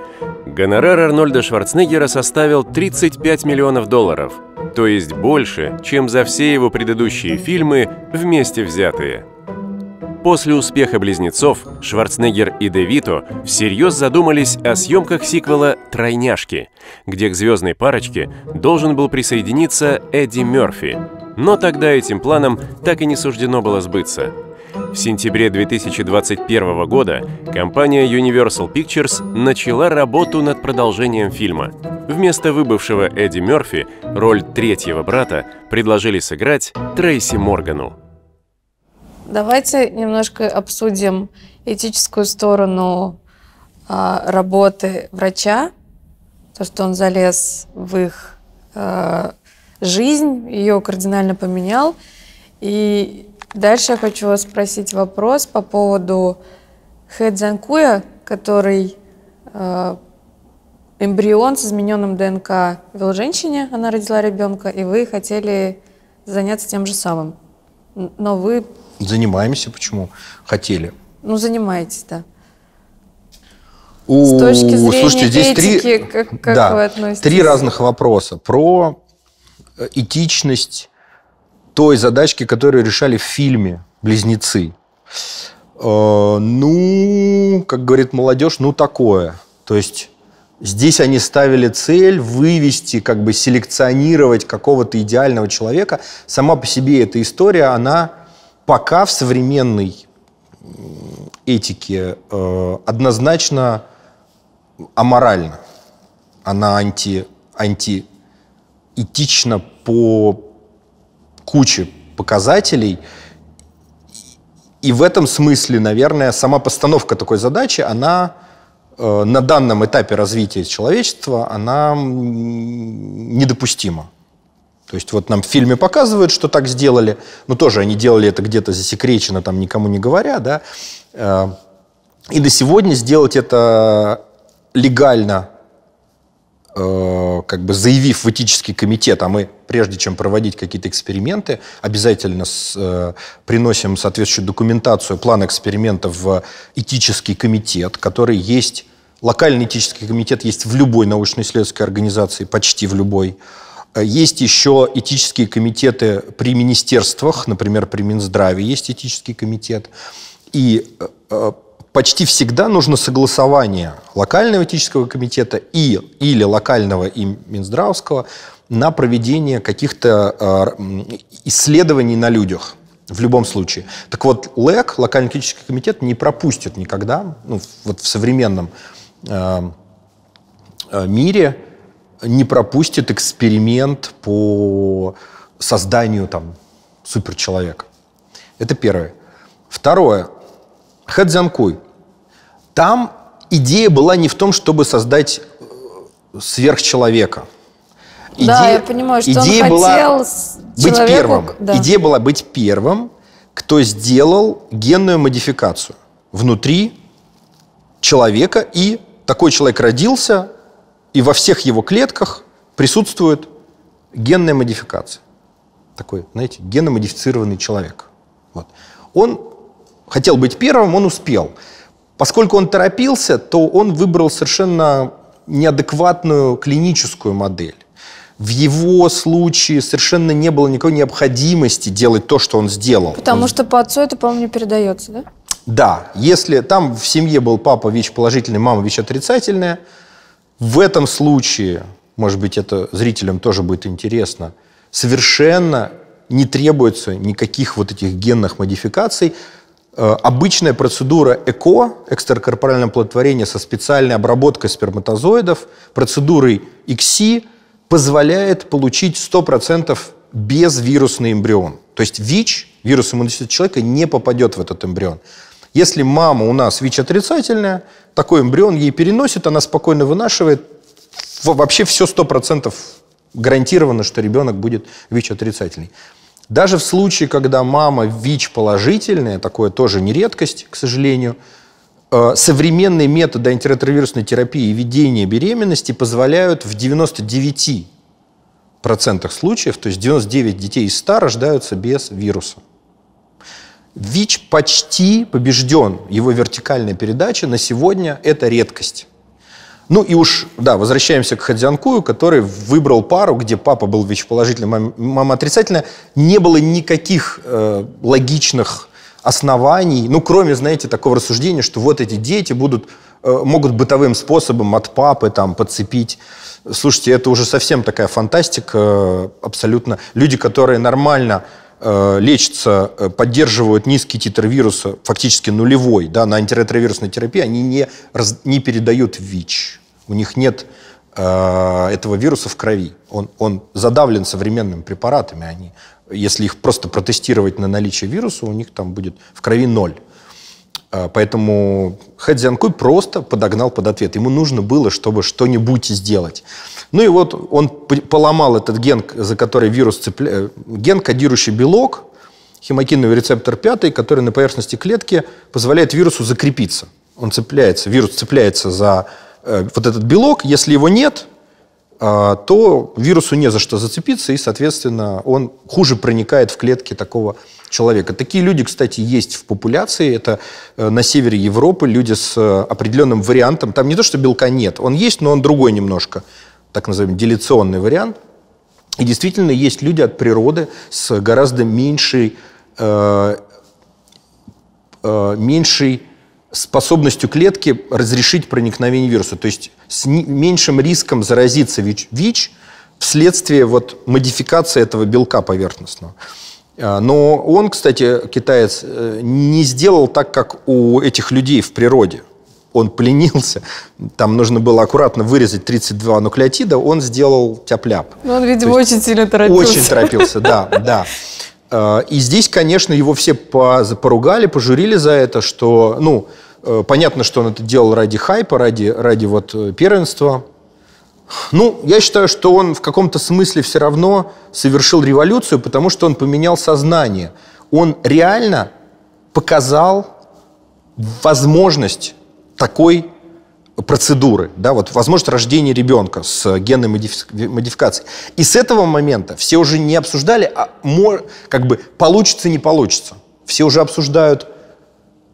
гонорар Арнольда Шварценеггера составил 35 миллионов долларов – то есть больше, чем за все его предыдущие фильмы вместе взятые. После успеха «Близнецов» Шварценеггер и Де Вито всерьез задумались о съемках сиквела «Тройняшки», где к звездной парочке должен был присоединиться Эдди Мерфи. Но тогда этим планам так и не суждено было сбыться – в сентябре 2021 года компания Universal Pictures начала работу над продолжением фильма. Вместо выбывшего Эдди Мерфи роль третьего брата предложили сыграть Трейси Моргану. Давайте немножко обсудим этическую сторону э, работы врача, то, что он залез в их э, жизнь, ее кардинально поменял. И Дальше я хочу вас спросить вопрос по поводу Хэдзанкуя, который э, эмбрион с измененным ДНК вел женщине, она родила ребенка, и вы хотели заняться тем же самым. Но вы... Занимаемся, почему? Хотели. Ну, занимаетесь, да. У... С точки зрения Слушайте, здесь этики, три... как, как да, вы относитесь? Три разных вопроса. Про э, этичность той задачки, которую решали в фильме «Близнецы». Э, ну, как говорит молодежь, ну такое. То есть Здесь они ставили цель вывести, как бы селекционировать какого-то идеального человека. Сама по себе эта история, она пока в современной этике э, однозначно аморальна. Она анти, антиэтична по кучи показателей. И в этом смысле, наверное, сама постановка такой задачи, она э, на данном этапе развития человечества, она недопустима. То есть вот нам в фильме показывают, что так сделали, но тоже они делали это где-то засекречено, там никому не говоря, да. Э, и до сегодня сделать это легально Э, как бы заявив в этический комитет, а мы прежде чем проводить какие-то эксперименты, обязательно с, э, приносим соответствующую документацию, план экспериментов в этический комитет, который есть, локальный этический комитет есть в любой научно-исследовательской организации, почти в любой. Э, есть еще этические комитеты при министерствах, например, при Минздраве есть этический комитет. И э, э почти всегда нужно согласование локального этического комитета и, или локального и Минздравского на проведение каких-то э, исследований на людях в любом случае. Так вот, ЛЭК, локальный этический комитет, не пропустит никогда, ну, вот в современном э, э мире, не пропустит эксперимент по созданию там суперчеловека. Это первое. Второе. Хэ Цзянкуй там идея была не в том, чтобы создать э, сверхчеловека. Идея, да, я понимаю, что идея он была быть человеку, первым. Да. Идея была быть первым, кто сделал генную модификацию внутри человека, и такой человек родился, и во всех его клетках присутствует генная модификация. Такой, знаете, геномодифицированный человек. Вот. Он хотел быть первым, он успел. Поскольку он торопился, то он выбрал совершенно неадекватную клиническую модель. В его случае совершенно не было никакой необходимости делать то, что он сделал. Потому он... что по отцу это, по-моему, не передается, да? Да. Если там в семье был папа ВИЧ положительный, мама ВИЧ отрицательная, в этом случае, может быть, это зрителям тоже будет интересно, совершенно не требуется никаких вот этих генных модификаций, Э, обычная процедура ЭКО, экстракорпорального оплодотворения со специальной обработкой сперматозоидов, процедурой ИКСИ позволяет получить 100% безвирусный эмбрион. То есть ВИЧ, вирус иммунодефицита человека, не попадет в этот эмбрион. Если мама у нас ВИЧ отрицательная, такой эмбрион ей переносит, она спокойно вынашивает. Вообще все 100% гарантировано, что ребенок будет ВИЧ отрицательный. Даже в случае, когда мама ВИЧ положительная, такое тоже не редкость, к сожалению, э, современные методы антиретровирусной терапии и ведения беременности позволяют в 99% случаев, то есть 99 детей из 100 рождаются без вируса. ВИЧ почти побежден. Его вертикальная передача на сегодня – это редкость. Ну и уж, да, возвращаемся к Хадзянкую, который выбрал пару, где папа был ВИЧ-положительный, мама отрицательная. Не было никаких э, логичных оснований, ну, кроме, знаете, такого рассуждения, что вот эти дети будут, э, могут бытовым способом от папы там подцепить. Слушайте, это уже совсем такая фантастика э, абсолютно. Люди, которые нормально э, лечатся, э, поддерживают низкий титр вируса, фактически нулевой, да, на антиретровирусной терапии, они не, раз, не передают ВИЧ. У них нет э, этого вируса в крови. Он, он задавлен современными препаратами. Они, если их просто протестировать на наличие вируса, у них там будет в крови ноль. Э, поэтому Хэ просто подогнал под ответ. Ему нужно было, чтобы что-нибудь сделать. Ну и вот он поломал этот ген, за который вирус цепляет, э, ген, кодирующий белок, хемокиновый рецептор 5, который на поверхности клетки позволяет вирусу закрепиться. Он цепляется, вирус цепляется за Э, вот этот белок, если его нет, а, то вирусу не за что зацепиться, и, соответственно, он хуже проникает в клетки такого человека. Такие люди, кстати, есть в популяции. Это э, на севере Европы люди с э, определенным вариантом. Там не то, что белка нет, он есть, но он другой немножко, так называемый делиционный вариант. И действительно, есть люди от природы с гораздо меньшей, э, э, меньшей способностью клетки разрешить проникновение вируса, то есть с меньшим риском заразиться ВИЧ, ВИЧ вследствие вот модификации этого белка поверхностного. А, но он, кстати, китаец, э, не сделал так, как у этих людей в природе. Он пленился. Там нужно было аккуратно вырезать 32 нуклеотида. Он сделал тяп-ляп. Но ну, он, видимо, очень сильно торопился. Очень торопился, да, да. А, и здесь, конечно, его все поругали, пожурили за это, что, ну, э, понятно, что он это делал ради хайпа, ради, ради вот э, первенства. Ну, я считаю, что он в каком-то смысле все равно совершил революцию, потому что он поменял сознание. Он реально показал возможность такой процедуры, да, вот возможность рождения ребенка с э, генной модификацией. И с этого момента все уже не обсуждали, а как бы получится, не получится. Все уже обсуждают,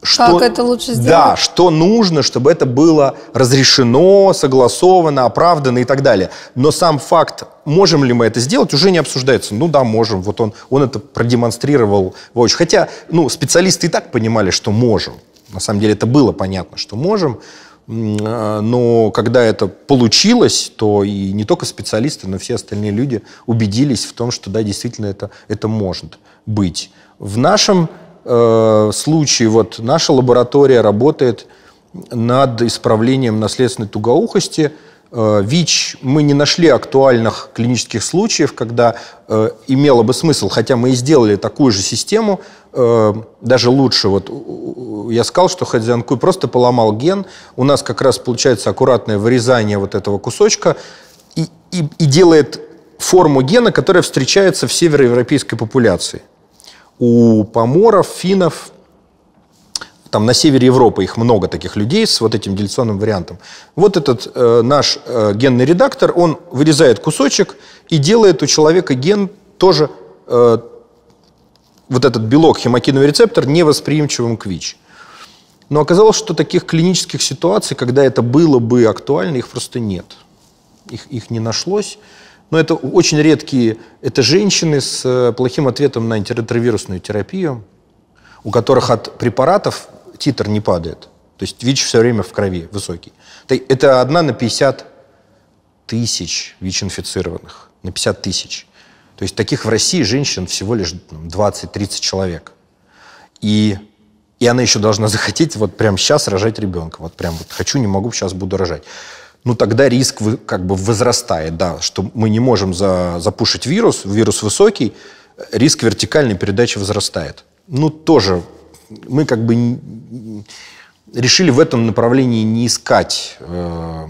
что, как это лучше сделать? Да, что нужно, чтобы это было разрешено, согласовано, оправдано и так далее. Но сам факт, можем ли мы это сделать, уже не обсуждается. Ну да, можем. Вот он, он это продемонстрировал очень. Хотя, ну, специалисты и так понимали, что можем. На самом деле это было понятно, что можем но когда это получилось, то и не только специалисты, но все остальные люди убедились в том, что да, действительно это, это может быть. В нашем э, случае вот наша лаборатория работает над исправлением наследственной тугоухости – Э, ВИЧ мы не нашли актуальных клинических случаев, когда э, имело бы смысл, хотя мы и сделали такую же систему, э, даже лучше. Вот я сказал, что Хэдзянкуй просто поломал ген. У нас как раз получается аккуратное вырезание вот этого кусочка и, и, и делает форму гена, которая встречается в североевропейской популяции. У поморов, финнов, там на севере Европы их много таких людей с вот этим деляционным вариантом. Вот этот э, наш э, генный редактор, он вырезает кусочек и делает у человека ген тоже э, вот этот белок, хемокиновый рецептор, невосприимчивым к ВИЧ. Но оказалось, что таких клинических ситуаций, когда это было бы актуально, их просто нет. Их, их не нашлось. Но это очень редкие, это женщины с э, плохим ответом на антиретровирусную терапию, у которых от препаратов титр не падает. То есть ВИЧ все время в крови высокий. Это одна на 50 тысяч ВИЧ-инфицированных. На 50 тысяч. То есть таких в России женщин всего лишь 20-30 человек. И, и она еще должна захотеть вот прямо сейчас рожать ребенка. Вот прям вот хочу, не могу, сейчас буду рожать. Ну, тогда риск как бы возрастает, да, что мы не можем за, запушить вирус, вирус высокий, риск вертикальной передачи возрастает. Ну, тоже мы как бы решили в этом направлении не искать э,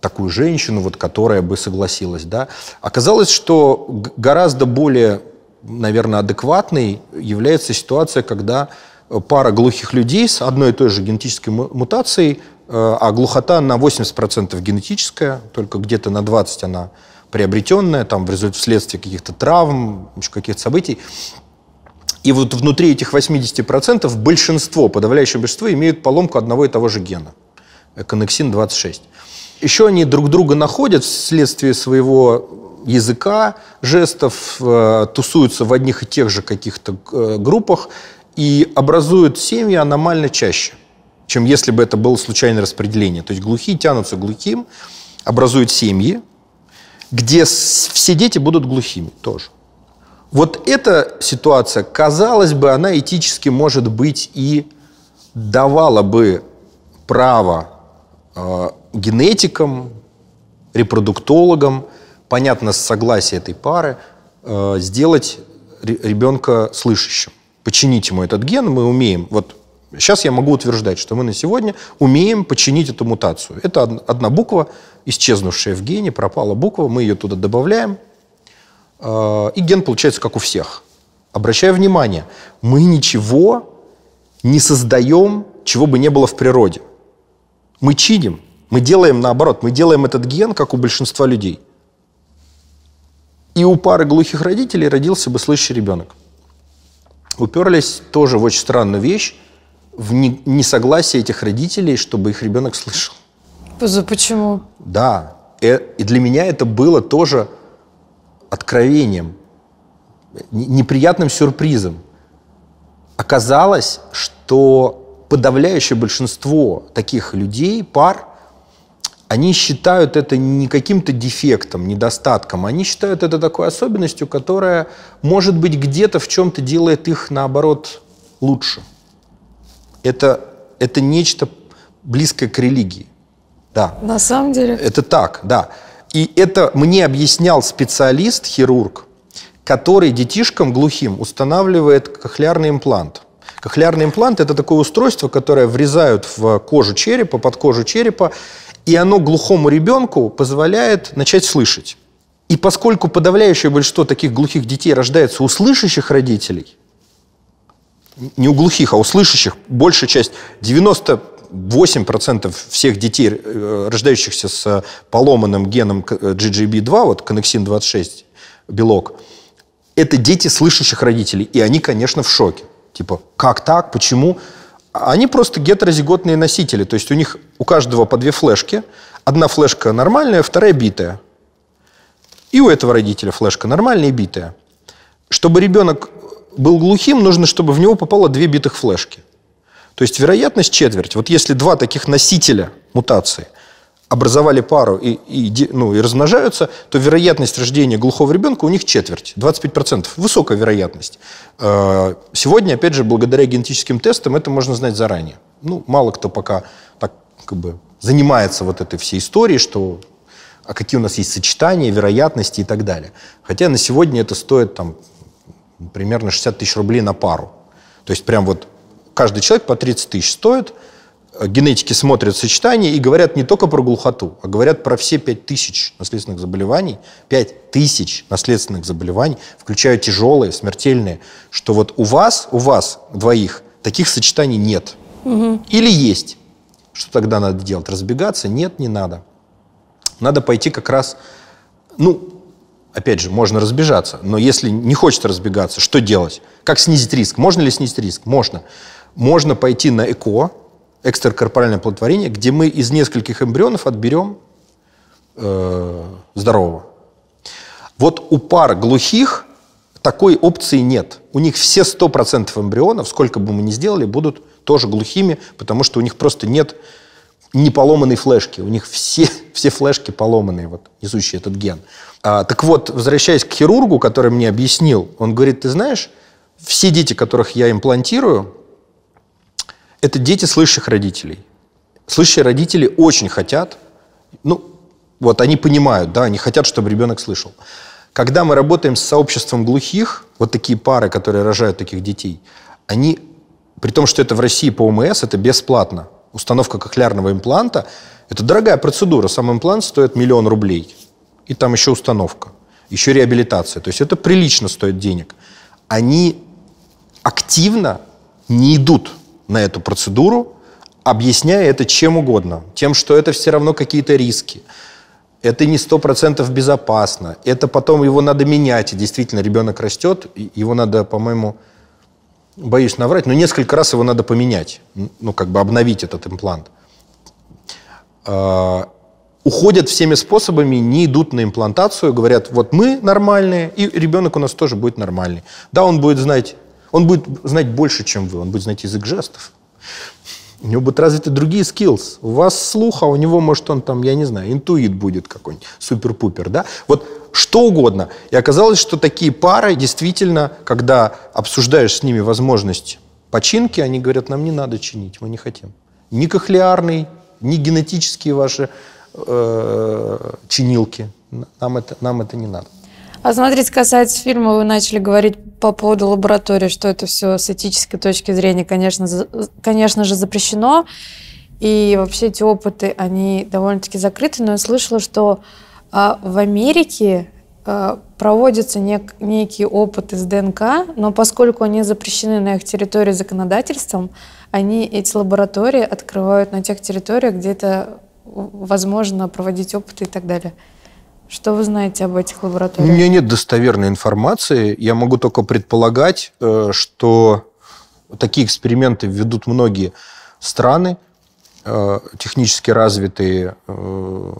такую женщину, вот, которая бы согласилась. Да? Оказалось, что гораздо более, наверное, адекватной является ситуация, когда э, пара глухих людей с одной и той же генетической мутацией, э, а глухота на 80% генетическая, только где-то на 20% она приобретенная, там, в результате вследствие каких-то травм, каких-то событий, и вот внутри этих 80% большинство, подавляющее большинство, имеют поломку одного и того же гена. Конексин 26. Еще они друг друга находят вследствие своего языка, жестов, э, тусуются в одних и тех же каких-то э, группах и образуют семьи аномально чаще, чем если бы это было случайное распределение. То есть глухие тянутся глухим, образуют семьи, где все дети будут глухими тоже. Вот эта ситуация, казалось бы, она этически, может быть, и давала бы право э, генетикам, репродуктологам, понятно, с согласия этой пары, э, сделать ребенка слышащим. Починить ему этот ген, мы умеем. Вот сейчас я могу утверждать, что мы на сегодня умеем починить эту мутацию. Это одна буква, исчезнувшая в гене, пропала буква, мы ее туда добавляем, Э, и ген получается как у всех. Обращаю внимание, мы ничего не создаем, чего бы не было в природе. Мы чиним, мы делаем наоборот, мы делаем этот ген, как у большинства людей. И у пары глухих родителей родился бы слышащий ребенок. Уперлись тоже в очень странную вещь, в несогласие этих родителей, чтобы их ребенок слышал. Почему? Да. Э, и для меня это было тоже откровением, неприятным сюрпризом оказалось, что подавляющее большинство таких людей, пар, они считают это не каким-то дефектом, недостатком, они считают это такой особенностью, которая, может быть, где-то в чем-то делает их, наоборот, лучше. Это, это нечто близкое к религии. Да. На самом деле? Это так, да. И это мне объяснял специалист, хирург, который детишкам глухим устанавливает кохлеарный имплант. Кохлеарный имплант – это такое устройство, которое врезают в кожу черепа, под кожу черепа, и оно глухому ребенку позволяет начать слышать. И поскольку подавляющее большинство таких глухих детей рождается у слышащих родителей, не у глухих, а у слышащих, большая часть, 90 8% всех детей, э, рождающихся с поломанным геном GGB2, э, вот коннексин 26, белок, это дети слышащих родителей. И они, конечно, в шоке. Типа, как так, почему? Они просто гетерозиготные носители. То есть у них у каждого по две флешки. Одна флешка нормальная, вторая битая. И у этого родителя флешка нормальная и битая. Чтобы ребенок был глухим, нужно, чтобы в него попало две битых флешки. То есть вероятность четверть. Вот если два таких носителя мутации образовали пару и, и, ну, и размножаются, то вероятность рождения глухого ребенка у них четверть, 25%. Высокая вероятность. Э, сегодня, опять же, благодаря генетическим тестам это можно знать заранее. Ну, мало кто пока так как бы занимается вот этой всей историей, что а какие у нас есть сочетания, вероятности и так далее. Хотя на сегодня это стоит там примерно 60 тысяч рублей на пару. То есть прям вот каждый человек по 30 тысяч стоит, э, генетики смотрят сочетание и говорят не только про глухоту, а говорят про все 5 тысяч наследственных заболеваний. 5 тысяч наследственных заболеваний, включая тяжелые, смертельные, что вот у вас, у вас двоих таких сочетаний нет. Угу. Или есть. Что тогда надо делать? Разбегаться? Нет, не надо. Надо пойти как раз, ну, опять же, можно разбежаться, но если не хочется разбегаться, что делать? Как снизить риск? Можно ли снизить риск? Можно. Можно пойти на ЭКО, экстракорпоральное плодотворение, где мы из нескольких эмбрионов отберем э, здорового. Вот у пар глухих такой опции нет. У них все 100% эмбрионов, сколько бы мы ни сделали, будут тоже глухими, потому что у них просто нет не поломанной флешки. У них все, все флешки поломанные, вот, несущие этот ген. А, так вот, возвращаясь к хирургу, который мне объяснил, он говорит, ты знаешь, все дети, которых я имплантирую, это дети слышащих родителей. Слышащие родители очень хотят, ну, вот они понимают, да, они хотят, чтобы ребенок слышал. Когда мы работаем с сообществом глухих, вот такие пары, которые рожают таких детей, они, при том, что это в России по ОМС, это бесплатно. Установка кохлярного импланта – это дорогая процедура. Сам имплант стоит миллион рублей. И там еще установка, еще реабилитация. То есть это прилично стоит денег. Они активно не идут на эту процедуру, объясняя это чем угодно. Тем, что это все равно какие-то риски. Это не сто процентов безопасно. Это потом его надо менять. И действительно, ребенок растет, его надо, по-моему, боюсь наврать, но несколько раз его надо поменять. Ну, как бы обновить этот имплант. А, уходят всеми способами, не идут на имплантацию, говорят, вот мы нормальные, и ребенок у нас тоже будет нормальный. Да, он будет знать он будет знать больше, чем вы. Он будет знать язык жестов. У него будут развиты другие skills. У вас слух, а у него, может, он там, я не знаю, интуит будет какой-нибудь, супер-пупер, да? Вот что угодно. И оказалось, что такие пары действительно, когда обсуждаешь с ними возможность починки, они говорят, нам не надо чинить, мы не хотим. Ни кохлеарный, ни генетические ваши э, чинилки. Нам это, нам это не надо. А смотрите, касается фильма, вы начали говорить по поводу лаборатории, что это все с этической точки зрения, конечно, за, конечно же, запрещено. И вообще эти опыты, они довольно-таки закрыты. Но я слышала, что а, в Америке а, проводятся нек, некие опыты с ДНК, но поскольку они запрещены на их территории законодательством, они эти лаборатории открывают на тех территориях, где это возможно проводить опыты и так далее. Что вы знаете об этих лабораториях? У меня нет достоверной информации. Я могу только предполагать, э, что такие эксперименты ведут многие страны, э, технически развитые, э,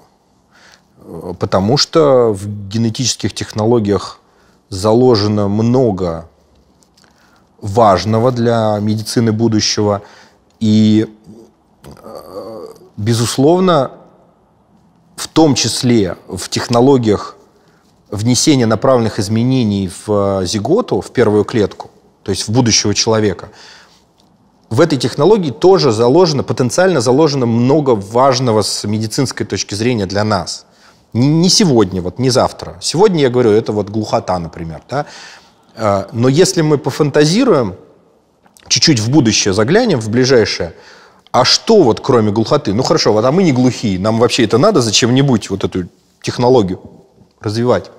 потому что в генетических технологиях заложено много важного для медицины будущего. И, безусловно, в том числе в технологиях внесения направленных изменений в э, зиготу, в первую клетку, то есть в будущего человека, в этой технологии тоже заложено, потенциально заложено много важного с медицинской точки зрения для нас. Не сегодня, вот не завтра. Сегодня, я говорю, это вот глухота, например. Да? Э, но если мы пофантазируем, чуть-чуть в будущее заглянем, в ближайшее – а что вот кроме глухоты? Ну хорошо, вот а мы не глухие, нам вообще это надо зачем-нибудь, вот эту технологию развивать?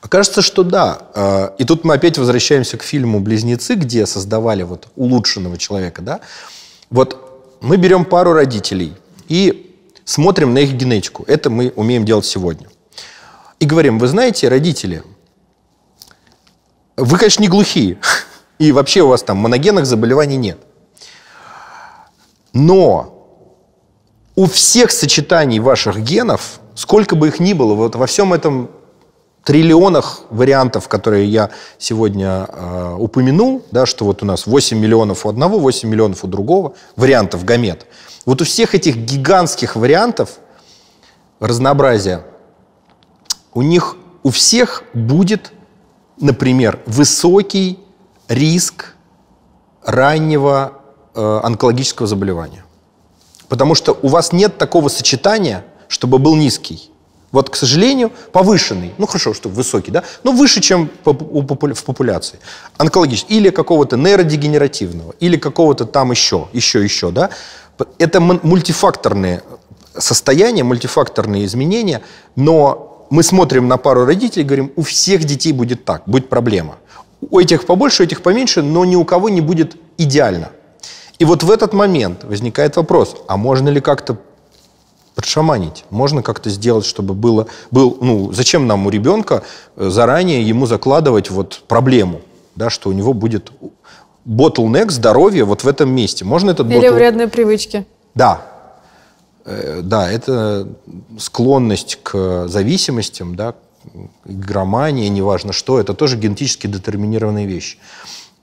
Окажется, что да. А, и тут мы опять возвращаемся к фильму «Близнецы», где создавали вот улучшенного человека, да? Вот мы берем пару родителей и смотрим на их генетику. Это мы умеем делать сегодня. И говорим, вы знаете, родители, вы, конечно, не глухие, и вообще у вас там моногенных заболеваний нет. Но у всех сочетаний ваших генов, сколько бы их ни было, вот во всем этом триллионах вариантов, которые я сегодня э, упомянул, да, что вот у нас 8 миллионов у одного, 8 миллионов у другого вариантов гамет. Вот у всех этих гигантских вариантов разнообразия, у них у всех будет, например, высокий риск раннего э, онкологического заболевания. Потому что у вас нет такого сочетания, чтобы был низкий. Вот, к сожалению, повышенный, ну хорошо, что высокий, да, но выше, чем в популяции. Онкологический. Или какого-то нейродегенеративного, или какого-то там еще, еще, еще, да. Это мультифакторные э, состояния, мультифакторные изменения, но мы смотрим на пару родителей и говорим, у всех детей будет так, будет проблема. У этих побольше, у этих поменьше, но ни у кого не будет идеально. И вот в этот момент возникает вопрос, а можно ли как-то подшаманить? Можно как-то сделать, чтобы было... Был, ну, зачем нам у ребенка э, заранее ему закладывать вот проблему, да, что у него будет bottleneck здоровье вот в этом месте? Можно этот Или bottle... вредные привычки. Да. Э, да, это склонность к зависимостям, да, игромания, неважно что, это тоже генетически детерминированные вещи.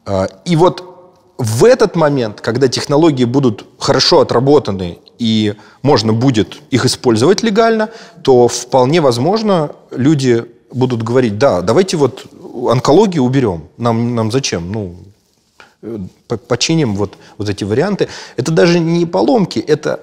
Э, и вот в этот момент, когда технологии будут хорошо отработаны и можно будет их использовать легально, то вполне возможно люди будут говорить, да, давайте вот онкологию уберем, нам, нам зачем? Ну, э, починим вот, вот эти варианты. Это даже не поломки, это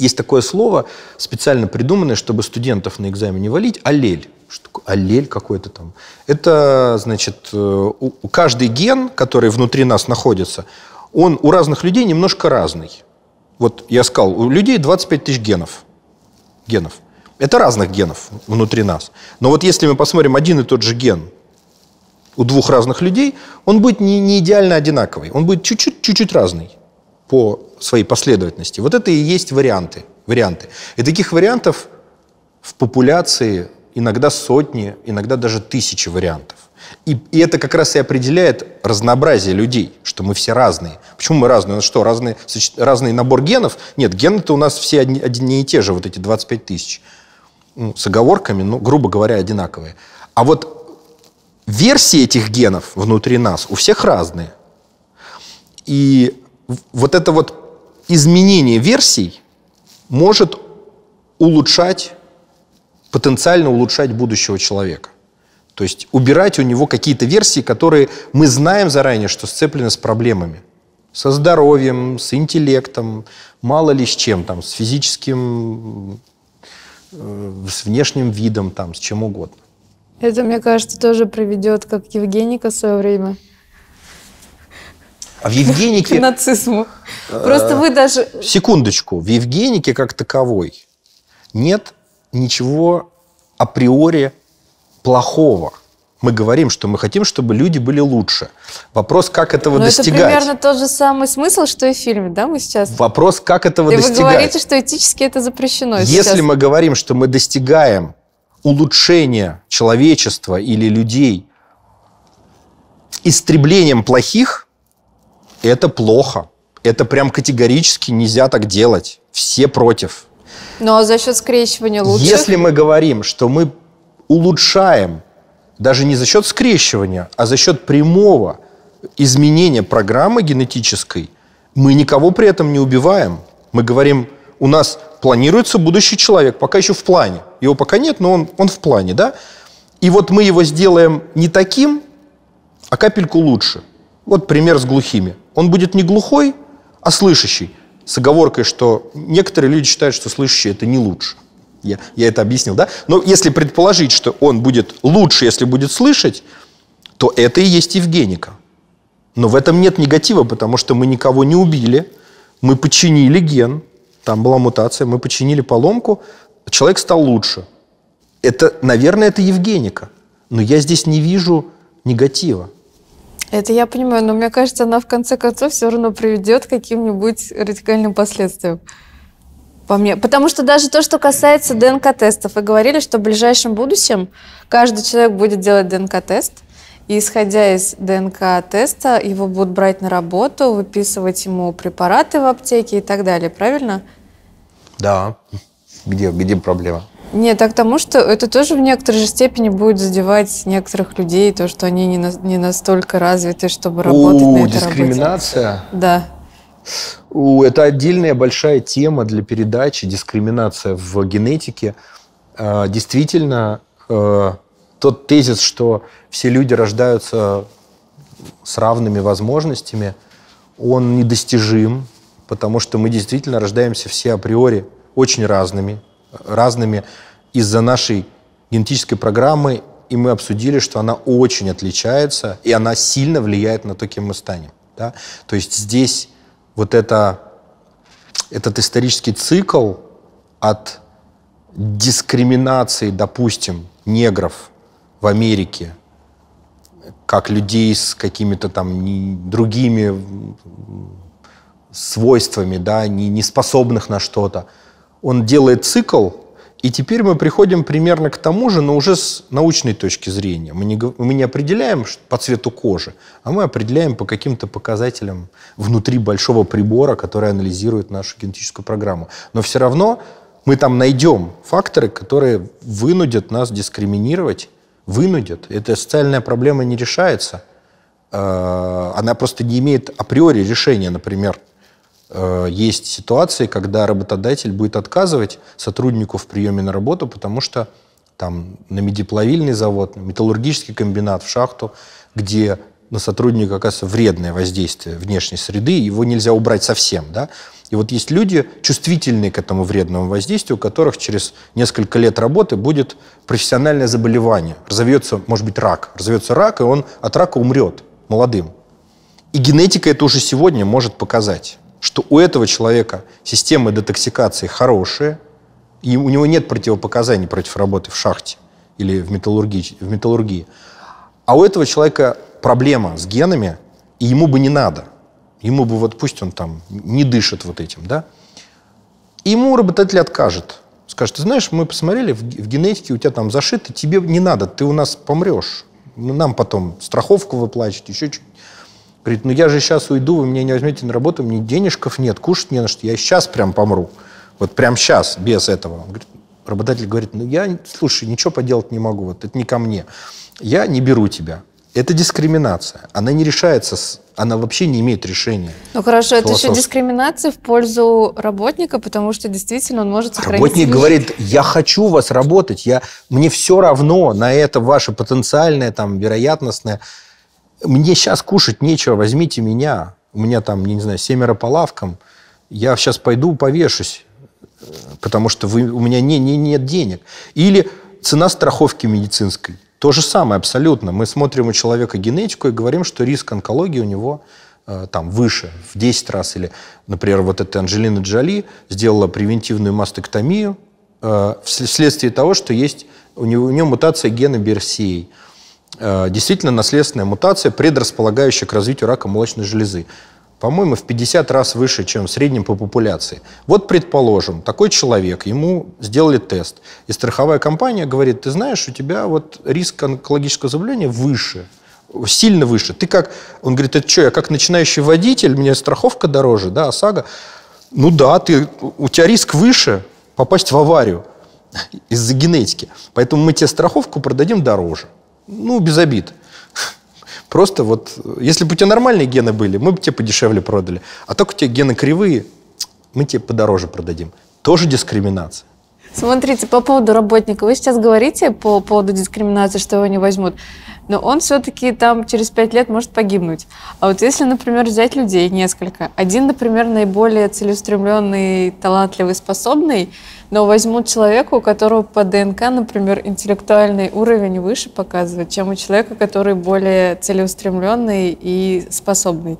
есть такое слово, специально придуманное, чтобы студентов на экзамене валить, аллель. Что такое аллель какой-то там? Это, значит, э, у, у каждый ген, который внутри нас находится, он у разных людей немножко разный. Вот я сказал, у людей 25 тысяч генов. Генов. Это разных генов внутри нас. Но вот если мы посмотрим один и тот же ген у двух разных людей, он будет не, не идеально одинаковый. Он будет чуть-чуть, чуть-чуть разный по своей последовательности. Вот это и есть варианты. варианты. И таких вариантов в популяции иногда сотни, иногда даже тысячи вариантов. И, и это как раз и определяет разнообразие людей, что мы все разные. Почему мы разные? У нас что, разные, разный набор генов? Нет, гены-то у нас все одни, одни и те же, вот эти 25 тысяч. Ну, с оговорками, ну, грубо говоря, одинаковые. А вот версии этих генов внутри нас у всех разные. И вот это вот изменение версий может улучшать, потенциально улучшать будущего человека. То есть убирать у него какие-то версии, которые мы знаем заранее, что сцеплены с проблемами. Со здоровьем, с интеллектом, мало ли с чем, там, с физическим, э, с внешним видом, там, с чем угодно. Это, мне кажется, тоже приведет, как Евгений в свое время. А в Евгенике... К нацизму. Просто вы даже... А, секундочку. В Евгенике как таковой нет ничего априори плохого. Мы говорим, что мы хотим, чтобы люди были лучше. Вопрос, как этого Но достигать. это примерно тот же самый смысл, что и в фильме, да, мы сейчас? Вопрос, как этого и достигать. И вы говорите, что этически это запрещено Если сейчас. мы говорим, что мы достигаем улучшения человечества или людей истреблением плохих – это плохо. Это прям категорически нельзя так делать. Все против. Ну а за счет скрещивания лучше? Если мы говорим, что мы улучшаем, даже не за счет скрещивания, а за счет прямого изменения программы генетической, мы никого при этом не убиваем. Мы говорим, у нас планируется будущий человек, пока еще в плане. Его пока нет, но он, он в плане, да? И вот мы его сделаем не таким, а капельку лучше. Вот пример с глухими. Он будет не глухой, а слышащий. С оговоркой, что некоторые люди считают, что слышащий – это не лучше. Я, я это объяснил, да? Но если предположить, что он будет лучше, если будет слышать, то это и есть Евгеника. Но в этом нет негатива, потому что мы никого не убили, мы починили ген, там была мутация, мы починили поломку, человек стал лучше. Это, наверное, это Евгеника. Но я здесь не вижу негатива. Это я понимаю, но мне кажется, она в конце концов все равно приведет к каким-нибудь радикальным последствиям. По мне. Потому что даже то, что касается ДНК-тестов, вы говорили, что в ближайшем будущем каждый человек будет делать ДНК-тест, и исходя из ДНК-теста, его будут брать на работу, выписывать ему препараты в аптеке и так далее, правильно? Да. Где, где проблема? Нет, так тому, что это тоже в некоторой же степени будет задевать некоторых людей, то, что они не, на, не настолько развиты, чтобы работать О, на этой дискриминация? работе. Да. У, это отдельная большая тема для передачи, дискриминация в генетике. А, действительно, э, тот тезис, что все люди рождаются с равными возможностями, он недостижим, потому что мы действительно рождаемся все априори очень разными, разными из-за нашей генетической программы, и мы обсудили, что она очень отличается, и она сильно влияет на то, кем мы станем. Да? То есть здесь вот это, этот исторический цикл от дискриминации, допустим, негров в Америке, как людей с какими-то там другими свойствами, да, не, не способных на что-то, он делает цикл, и теперь мы приходим примерно к тому же, но уже с научной точки зрения. Мы не, мы не определяем по цвету кожи, а мы определяем по каким-то показателям внутри большого прибора, который анализирует нашу генетическую программу. Но все равно мы там найдем факторы, которые вынудят нас дискриминировать, вынудят. Эта социальная проблема не решается. А, она просто не имеет априори решения, например, Э, есть ситуации, когда работодатель будет отказывать сотруднику в приеме на работу, потому что там на медиплавильный завод, на металлургический комбинат, в шахту, где на сотрудника оказывается вредное воздействие внешней среды, его нельзя убрать совсем. Да? И вот есть люди, чувствительные к этому вредному воздействию, у которых через несколько лет работы будет профессиональное заболевание. Разовьется, может быть, рак. Разовьется рак, и он от рака умрет молодым. И генетика это уже сегодня может показать что у этого человека системы детоксикации хорошие, и у него нет противопоказаний против работы в шахте или в металлургии. В металлургии. А у этого человека проблема с генами, и ему бы не надо. Ему бы вот пусть он там не дышит вот этим, да? ему работодатель откажет. Скажет, ты знаешь, мы посмотрели, в, в генетике у тебя там зашито, тебе не надо, ты у нас помрешь. Нам потом страховку выплачивать, еще чуть Говорит, ну я же сейчас уйду, вы меня не возьмете на работу, мне денежков нет, кушать не на что, я сейчас прям помру. Вот прям сейчас, без этого. Он говорит, работодатель говорит, ну я, слушай, ничего поделать не могу, вот это не ко мне. Я не беру тебя. Это дискриминация. Она не решается, она вообще не имеет решения. Ну хорошо, это еще дискриминация в пользу работника, потому что действительно он может сохранить... Работник мир. говорит, я хочу вас работать, я, мне все равно на это ваше потенциальное, там, вероятностное мне сейчас кушать нечего, возьмите меня, у меня там, не знаю, семеро по лавкам, я сейчас пойду повешусь, э, потому что вы, у меня не, не, нет денег. Или цена страховки медицинской. То же самое абсолютно. Мы смотрим у человека генетику и говорим, что риск онкологии у него э, там выше в 10 раз. Или, например, вот эта Анжелина Джоли сделала превентивную мастектомию э, вследствие того, что есть у нее у него мутация гена Берсей. Э, действительно наследственная мутация, предрасполагающая к развитию рака молочной железы. По-моему, в 50 раз выше, чем в среднем по популяции. Вот, предположим, такой человек, ему сделали тест, и страховая компания говорит, ты знаешь, у тебя вот риск онкологического заболевания выше, сильно выше. Ты как... Он говорит, это что, я как начинающий водитель, мне страховка дороже, да, ОСАГО? Ну да, ты, у тебя риск выше попасть в аварию из-за генетики. Поэтому мы тебе страховку продадим дороже ну, без обид. Просто вот, если бы у тебя нормальные гены были, мы бы тебе подешевле продали. А так у тебя гены кривые, мы тебе подороже продадим. Тоже дискриминация. Смотрите, по поводу работника. Вы сейчас говорите по поводу дискриминации, что его не возьмут. Но он все-таки там через пять лет может погибнуть. А вот если, например, взять людей несколько. Один, например, наиболее целеустремленный, талантливый, способный – но возьмут человека, у которого по ДНК, например, интеллектуальный уровень выше показывает, чем у человека, который более целеустремленный и способный.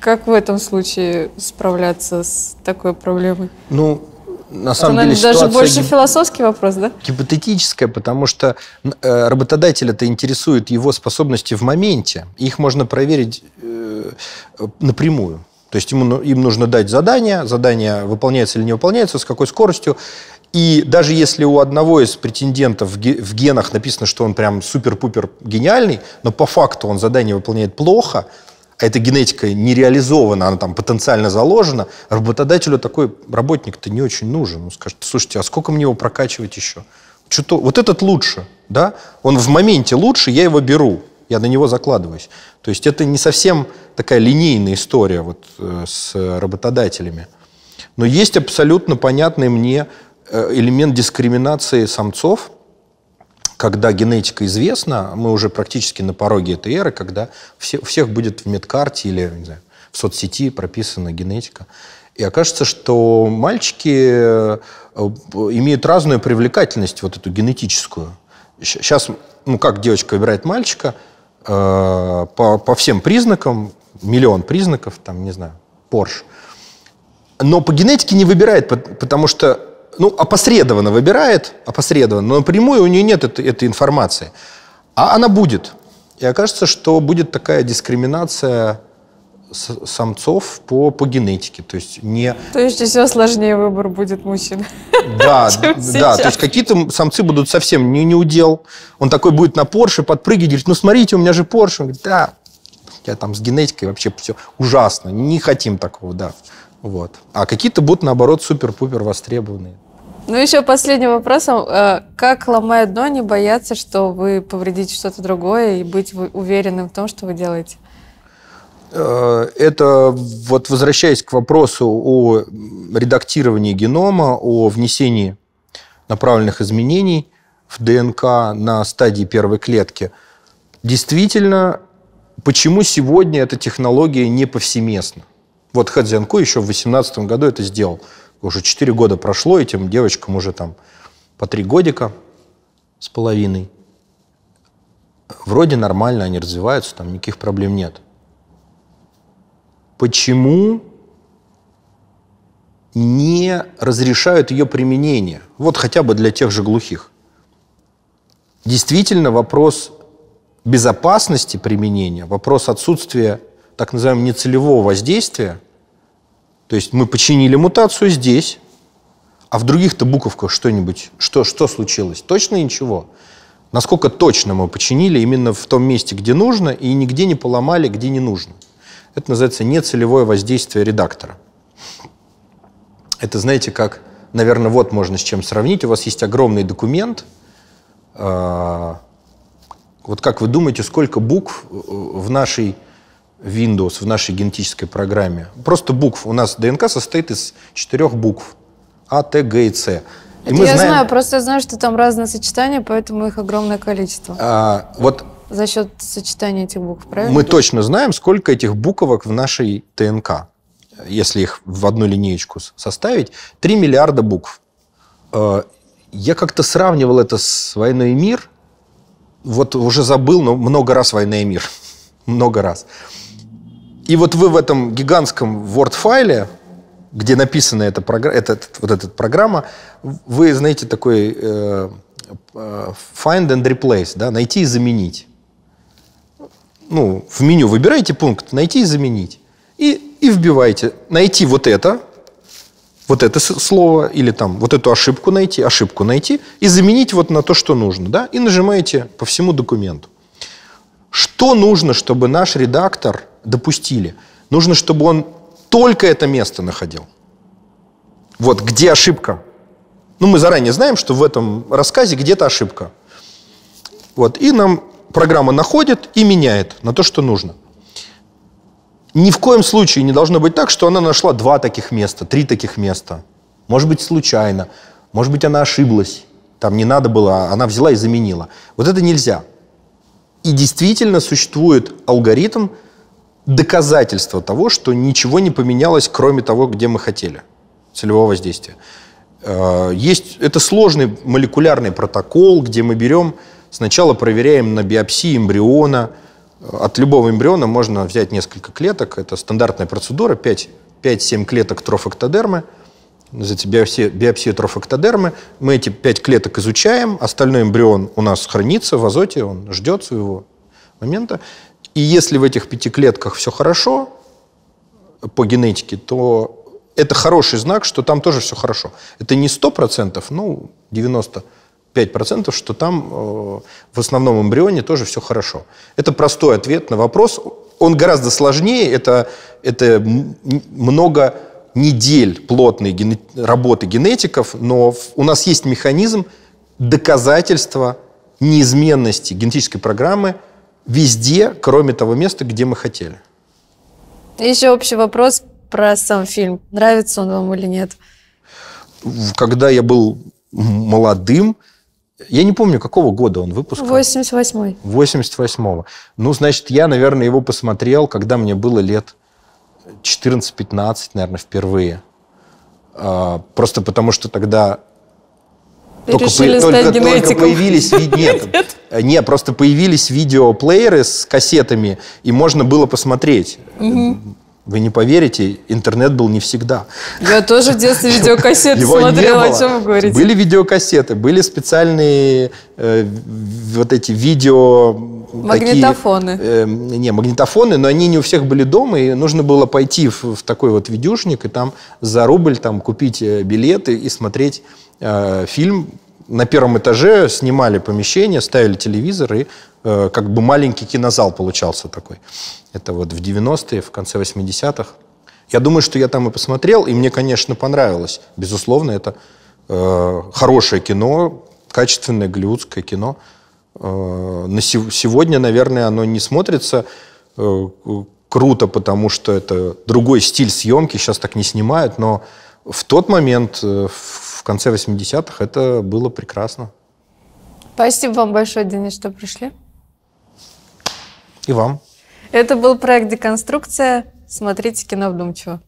Как в этом случае справляться с такой проблемой? Ну, на самом Это, деле даже ситуация... больше философский вопрос, да? Гипотетическая, потому что э, работодатель это интересует его способности в моменте. Их можно проверить э, напрямую. То есть ему, ну, им нужно дать задание, задание выполняется или не выполняется, с какой скоростью. И даже если у одного из претендентов в генах написано, что он прям супер-пупер гениальный, но по факту он задание выполняет плохо, а эта генетика не реализована, она там потенциально заложена, работодателю такой работник-то не очень нужен. Он скажет, слушайте, а сколько мне его прокачивать еще? Что-то, вот этот лучше, да? Он в моменте лучше, я его беру я на него закладываюсь. То есть это не совсем такая линейная история вот э, с работодателями. Но есть абсолютно понятный мне э, элемент дискриминации самцов, когда генетика известна, мы уже практически на пороге этой эры, когда все, у всех будет в медкарте или не знаю, в соцсети прописана генетика. И окажется, что мальчики э, имеют разную привлекательность, вот эту генетическую. Сейчас, ну как девочка выбирает мальчика – Э, по, по всем признакам, миллион признаков, там, не знаю, Porsche. Но по генетике не выбирает, потому что, ну, опосредованно выбирает, опосредованно, но напрямую у нее нет этой, этой информации. А она будет. И окажется, что будет такая дискриминация самцов по, по генетике, то есть не... То есть еще сложнее выбор будет мужчин. Да, да, то есть какие-то самцы будут совсем не, не удел. Он такой будет на Порше подпрыгивать, говорит, ну смотрите, у меня же Порше. Он говорит, да, я там с генетикой вообще все ужасно, не хотим такого, да. Вот. А какие-то будут, наоборот, супер-пупер востребованные. Ну, еще последний вопросом. А, а, как, ломая дно, не бояться, что вы повредите что-то другое и быть уверенным в том, что вы делаете? Э, это вот возвращаясь к вопросу о редактировании генома, о внесении направленных изменений в ДНК на стадии первой клетки. Действительно, почему сегодня эта технология не повсеместна? Вот Хадзянко еще в 18 году это сделал. Уже 4 года прошло, этим девочкам уже там по 3 годика с половиной. Вроде нормально они развиваются, там никаких проблем нет почему не разрешают ее применение? Вот хотя бы для тех же глухих. Действительно, вопрос безопасности применения, вопрос отсутствия так называемого нецелевого воздействия, то есть мы починили мутацию здесь, а в других-то буковках что-нибудь, что, что случилось? Точно ничего? Насколько точно мы починили именно в том месте, где нужно, и нигде не поломали, где не нужно? Это называется нецелевое воздействие редактора. Это, знаете, как, наверное, вот можно с чем сравнить. У вас есть огромный документ. А, вот как вы думаете, сколько букв э, в нашей Windows, в нашей генетической программе? Просто букв. У нас ДНК состоит из четырех букв. А, Т, Г и С. И Это мы я знаем... знаю, просто я знаю, что там разные сочетания, поэтому их огромное количество. А, вот за счет сочетания этих букв, правильно? Мы точно знаем, сколько этих буквок в нашей ТНК. Если их в одну линеечку составить, 3 миллиарда букв. Э, я как-то сравнивал это с «Войной и мир». Вот уже забыл, но много раз «Война и мир». много раз. И вот вы в этом гигантском Word-файле, где написана эта, этот, вот эта программа, вы знаете такой э, э, find and replace, да, найти и заменить ну, в меню выбираете пункт «Найти и заменить» и, и вбиваете «Найти вот это», вот это слово или там вот эту ошибку найти, ошибку найти и заменить вот на то, что нужно, да, и нажимаете по всему документу. Что нужно, чтобы наш редактор допустили? Нужно, чтобы он только это место находил. Вот где ошибка. Ну, мы заранее знаем, что в этом рассказе где-то ошибка. Вот, и нам программа находит и меняет на то, что нужно. Ни в коем случае не должно быть так, что она нашла два таких места, три таких места. Может быть, случайно, может быть, она ошиблась, там не надо было, а она взяла и заменила. Вот это нельзя. И действительно существует алгоритм доказательства того, что ничего не поменялось, кроме того, где мы хотели, целевого воздействия. Э, есть, это сложный молекулярный протокол, где мы берем сначала проверяем на биопсии эмбриона. От любого эмбриона можно взять несколько клеток. Это стандартная процедура, 5-7 клеток трофоктодермы. Называется биопсия, биопсия трофоктодермы. Мы эти 5 клеток изучаем. Остальной эмбрион у нас хранится в азоте, он ждет своего момента. И если в этих пяти клетках все хорошо по генетике, то это хороший знак, что там тоже все хорошо. Это не 100%, ну, 90% 5%, что там э, в основном эмбрионе тоже все хорошо. Это простой ответ на вопрос. Он гораздо сложнее. Это, это много недель плотной ген... работы генетиков, но у нас есть механизм доказательства неизменности генетической программы везде, кроме того места, где мы хотели. Еще общий вопрос про сам фильм. Нравится он вам или нет? Когда я был молодым, я не помню, какого года он выпускал. 88-й. 88-го. Ну, значит, я, наверное, его посмотрел, когда мне было лет 14-15, наверное, впервые. А, просто потому, что тогда только, Решили по, только, только появились нет, нет. Не, просто появились видеоплееры с кассетами, и можно было посмотреть. Угу. Вы не поверите, интернет был не всегда. Я тоже в детстве видеокассеты смотрела, о чем вы говорите. Были видеокассеты, были специальные э, вот эти видео... Магнитофоны. Такие, эм, э, не, магнитофоны, но они не у всех были дома, и нужно было пойти в, в такой вот видюшник и там за рубль там купить э, билеты и смотреть э, фильм, на первом этаже снимали помещение, ставили телевизор, и э, как бы маленький кинозал получался такой. Это вот в 90-е, в конце 80-х. Я думаю, что я там и посмотрел, и мне, конечно, понравилось. Безусловно, это э, хорошее кино, качественное голливудское кино. Э, на сего, сегодня, наверное, оно не смотрится э, круто, потому что это другой стиль съемки, сейчас так не снимают, но в тот момент, э, в конце 80-х это было прекрасно. Спасибо вам большое, Денис, что пришли. И вам. Это был проект «Деконструкция». Смотрите кино вдумчиво.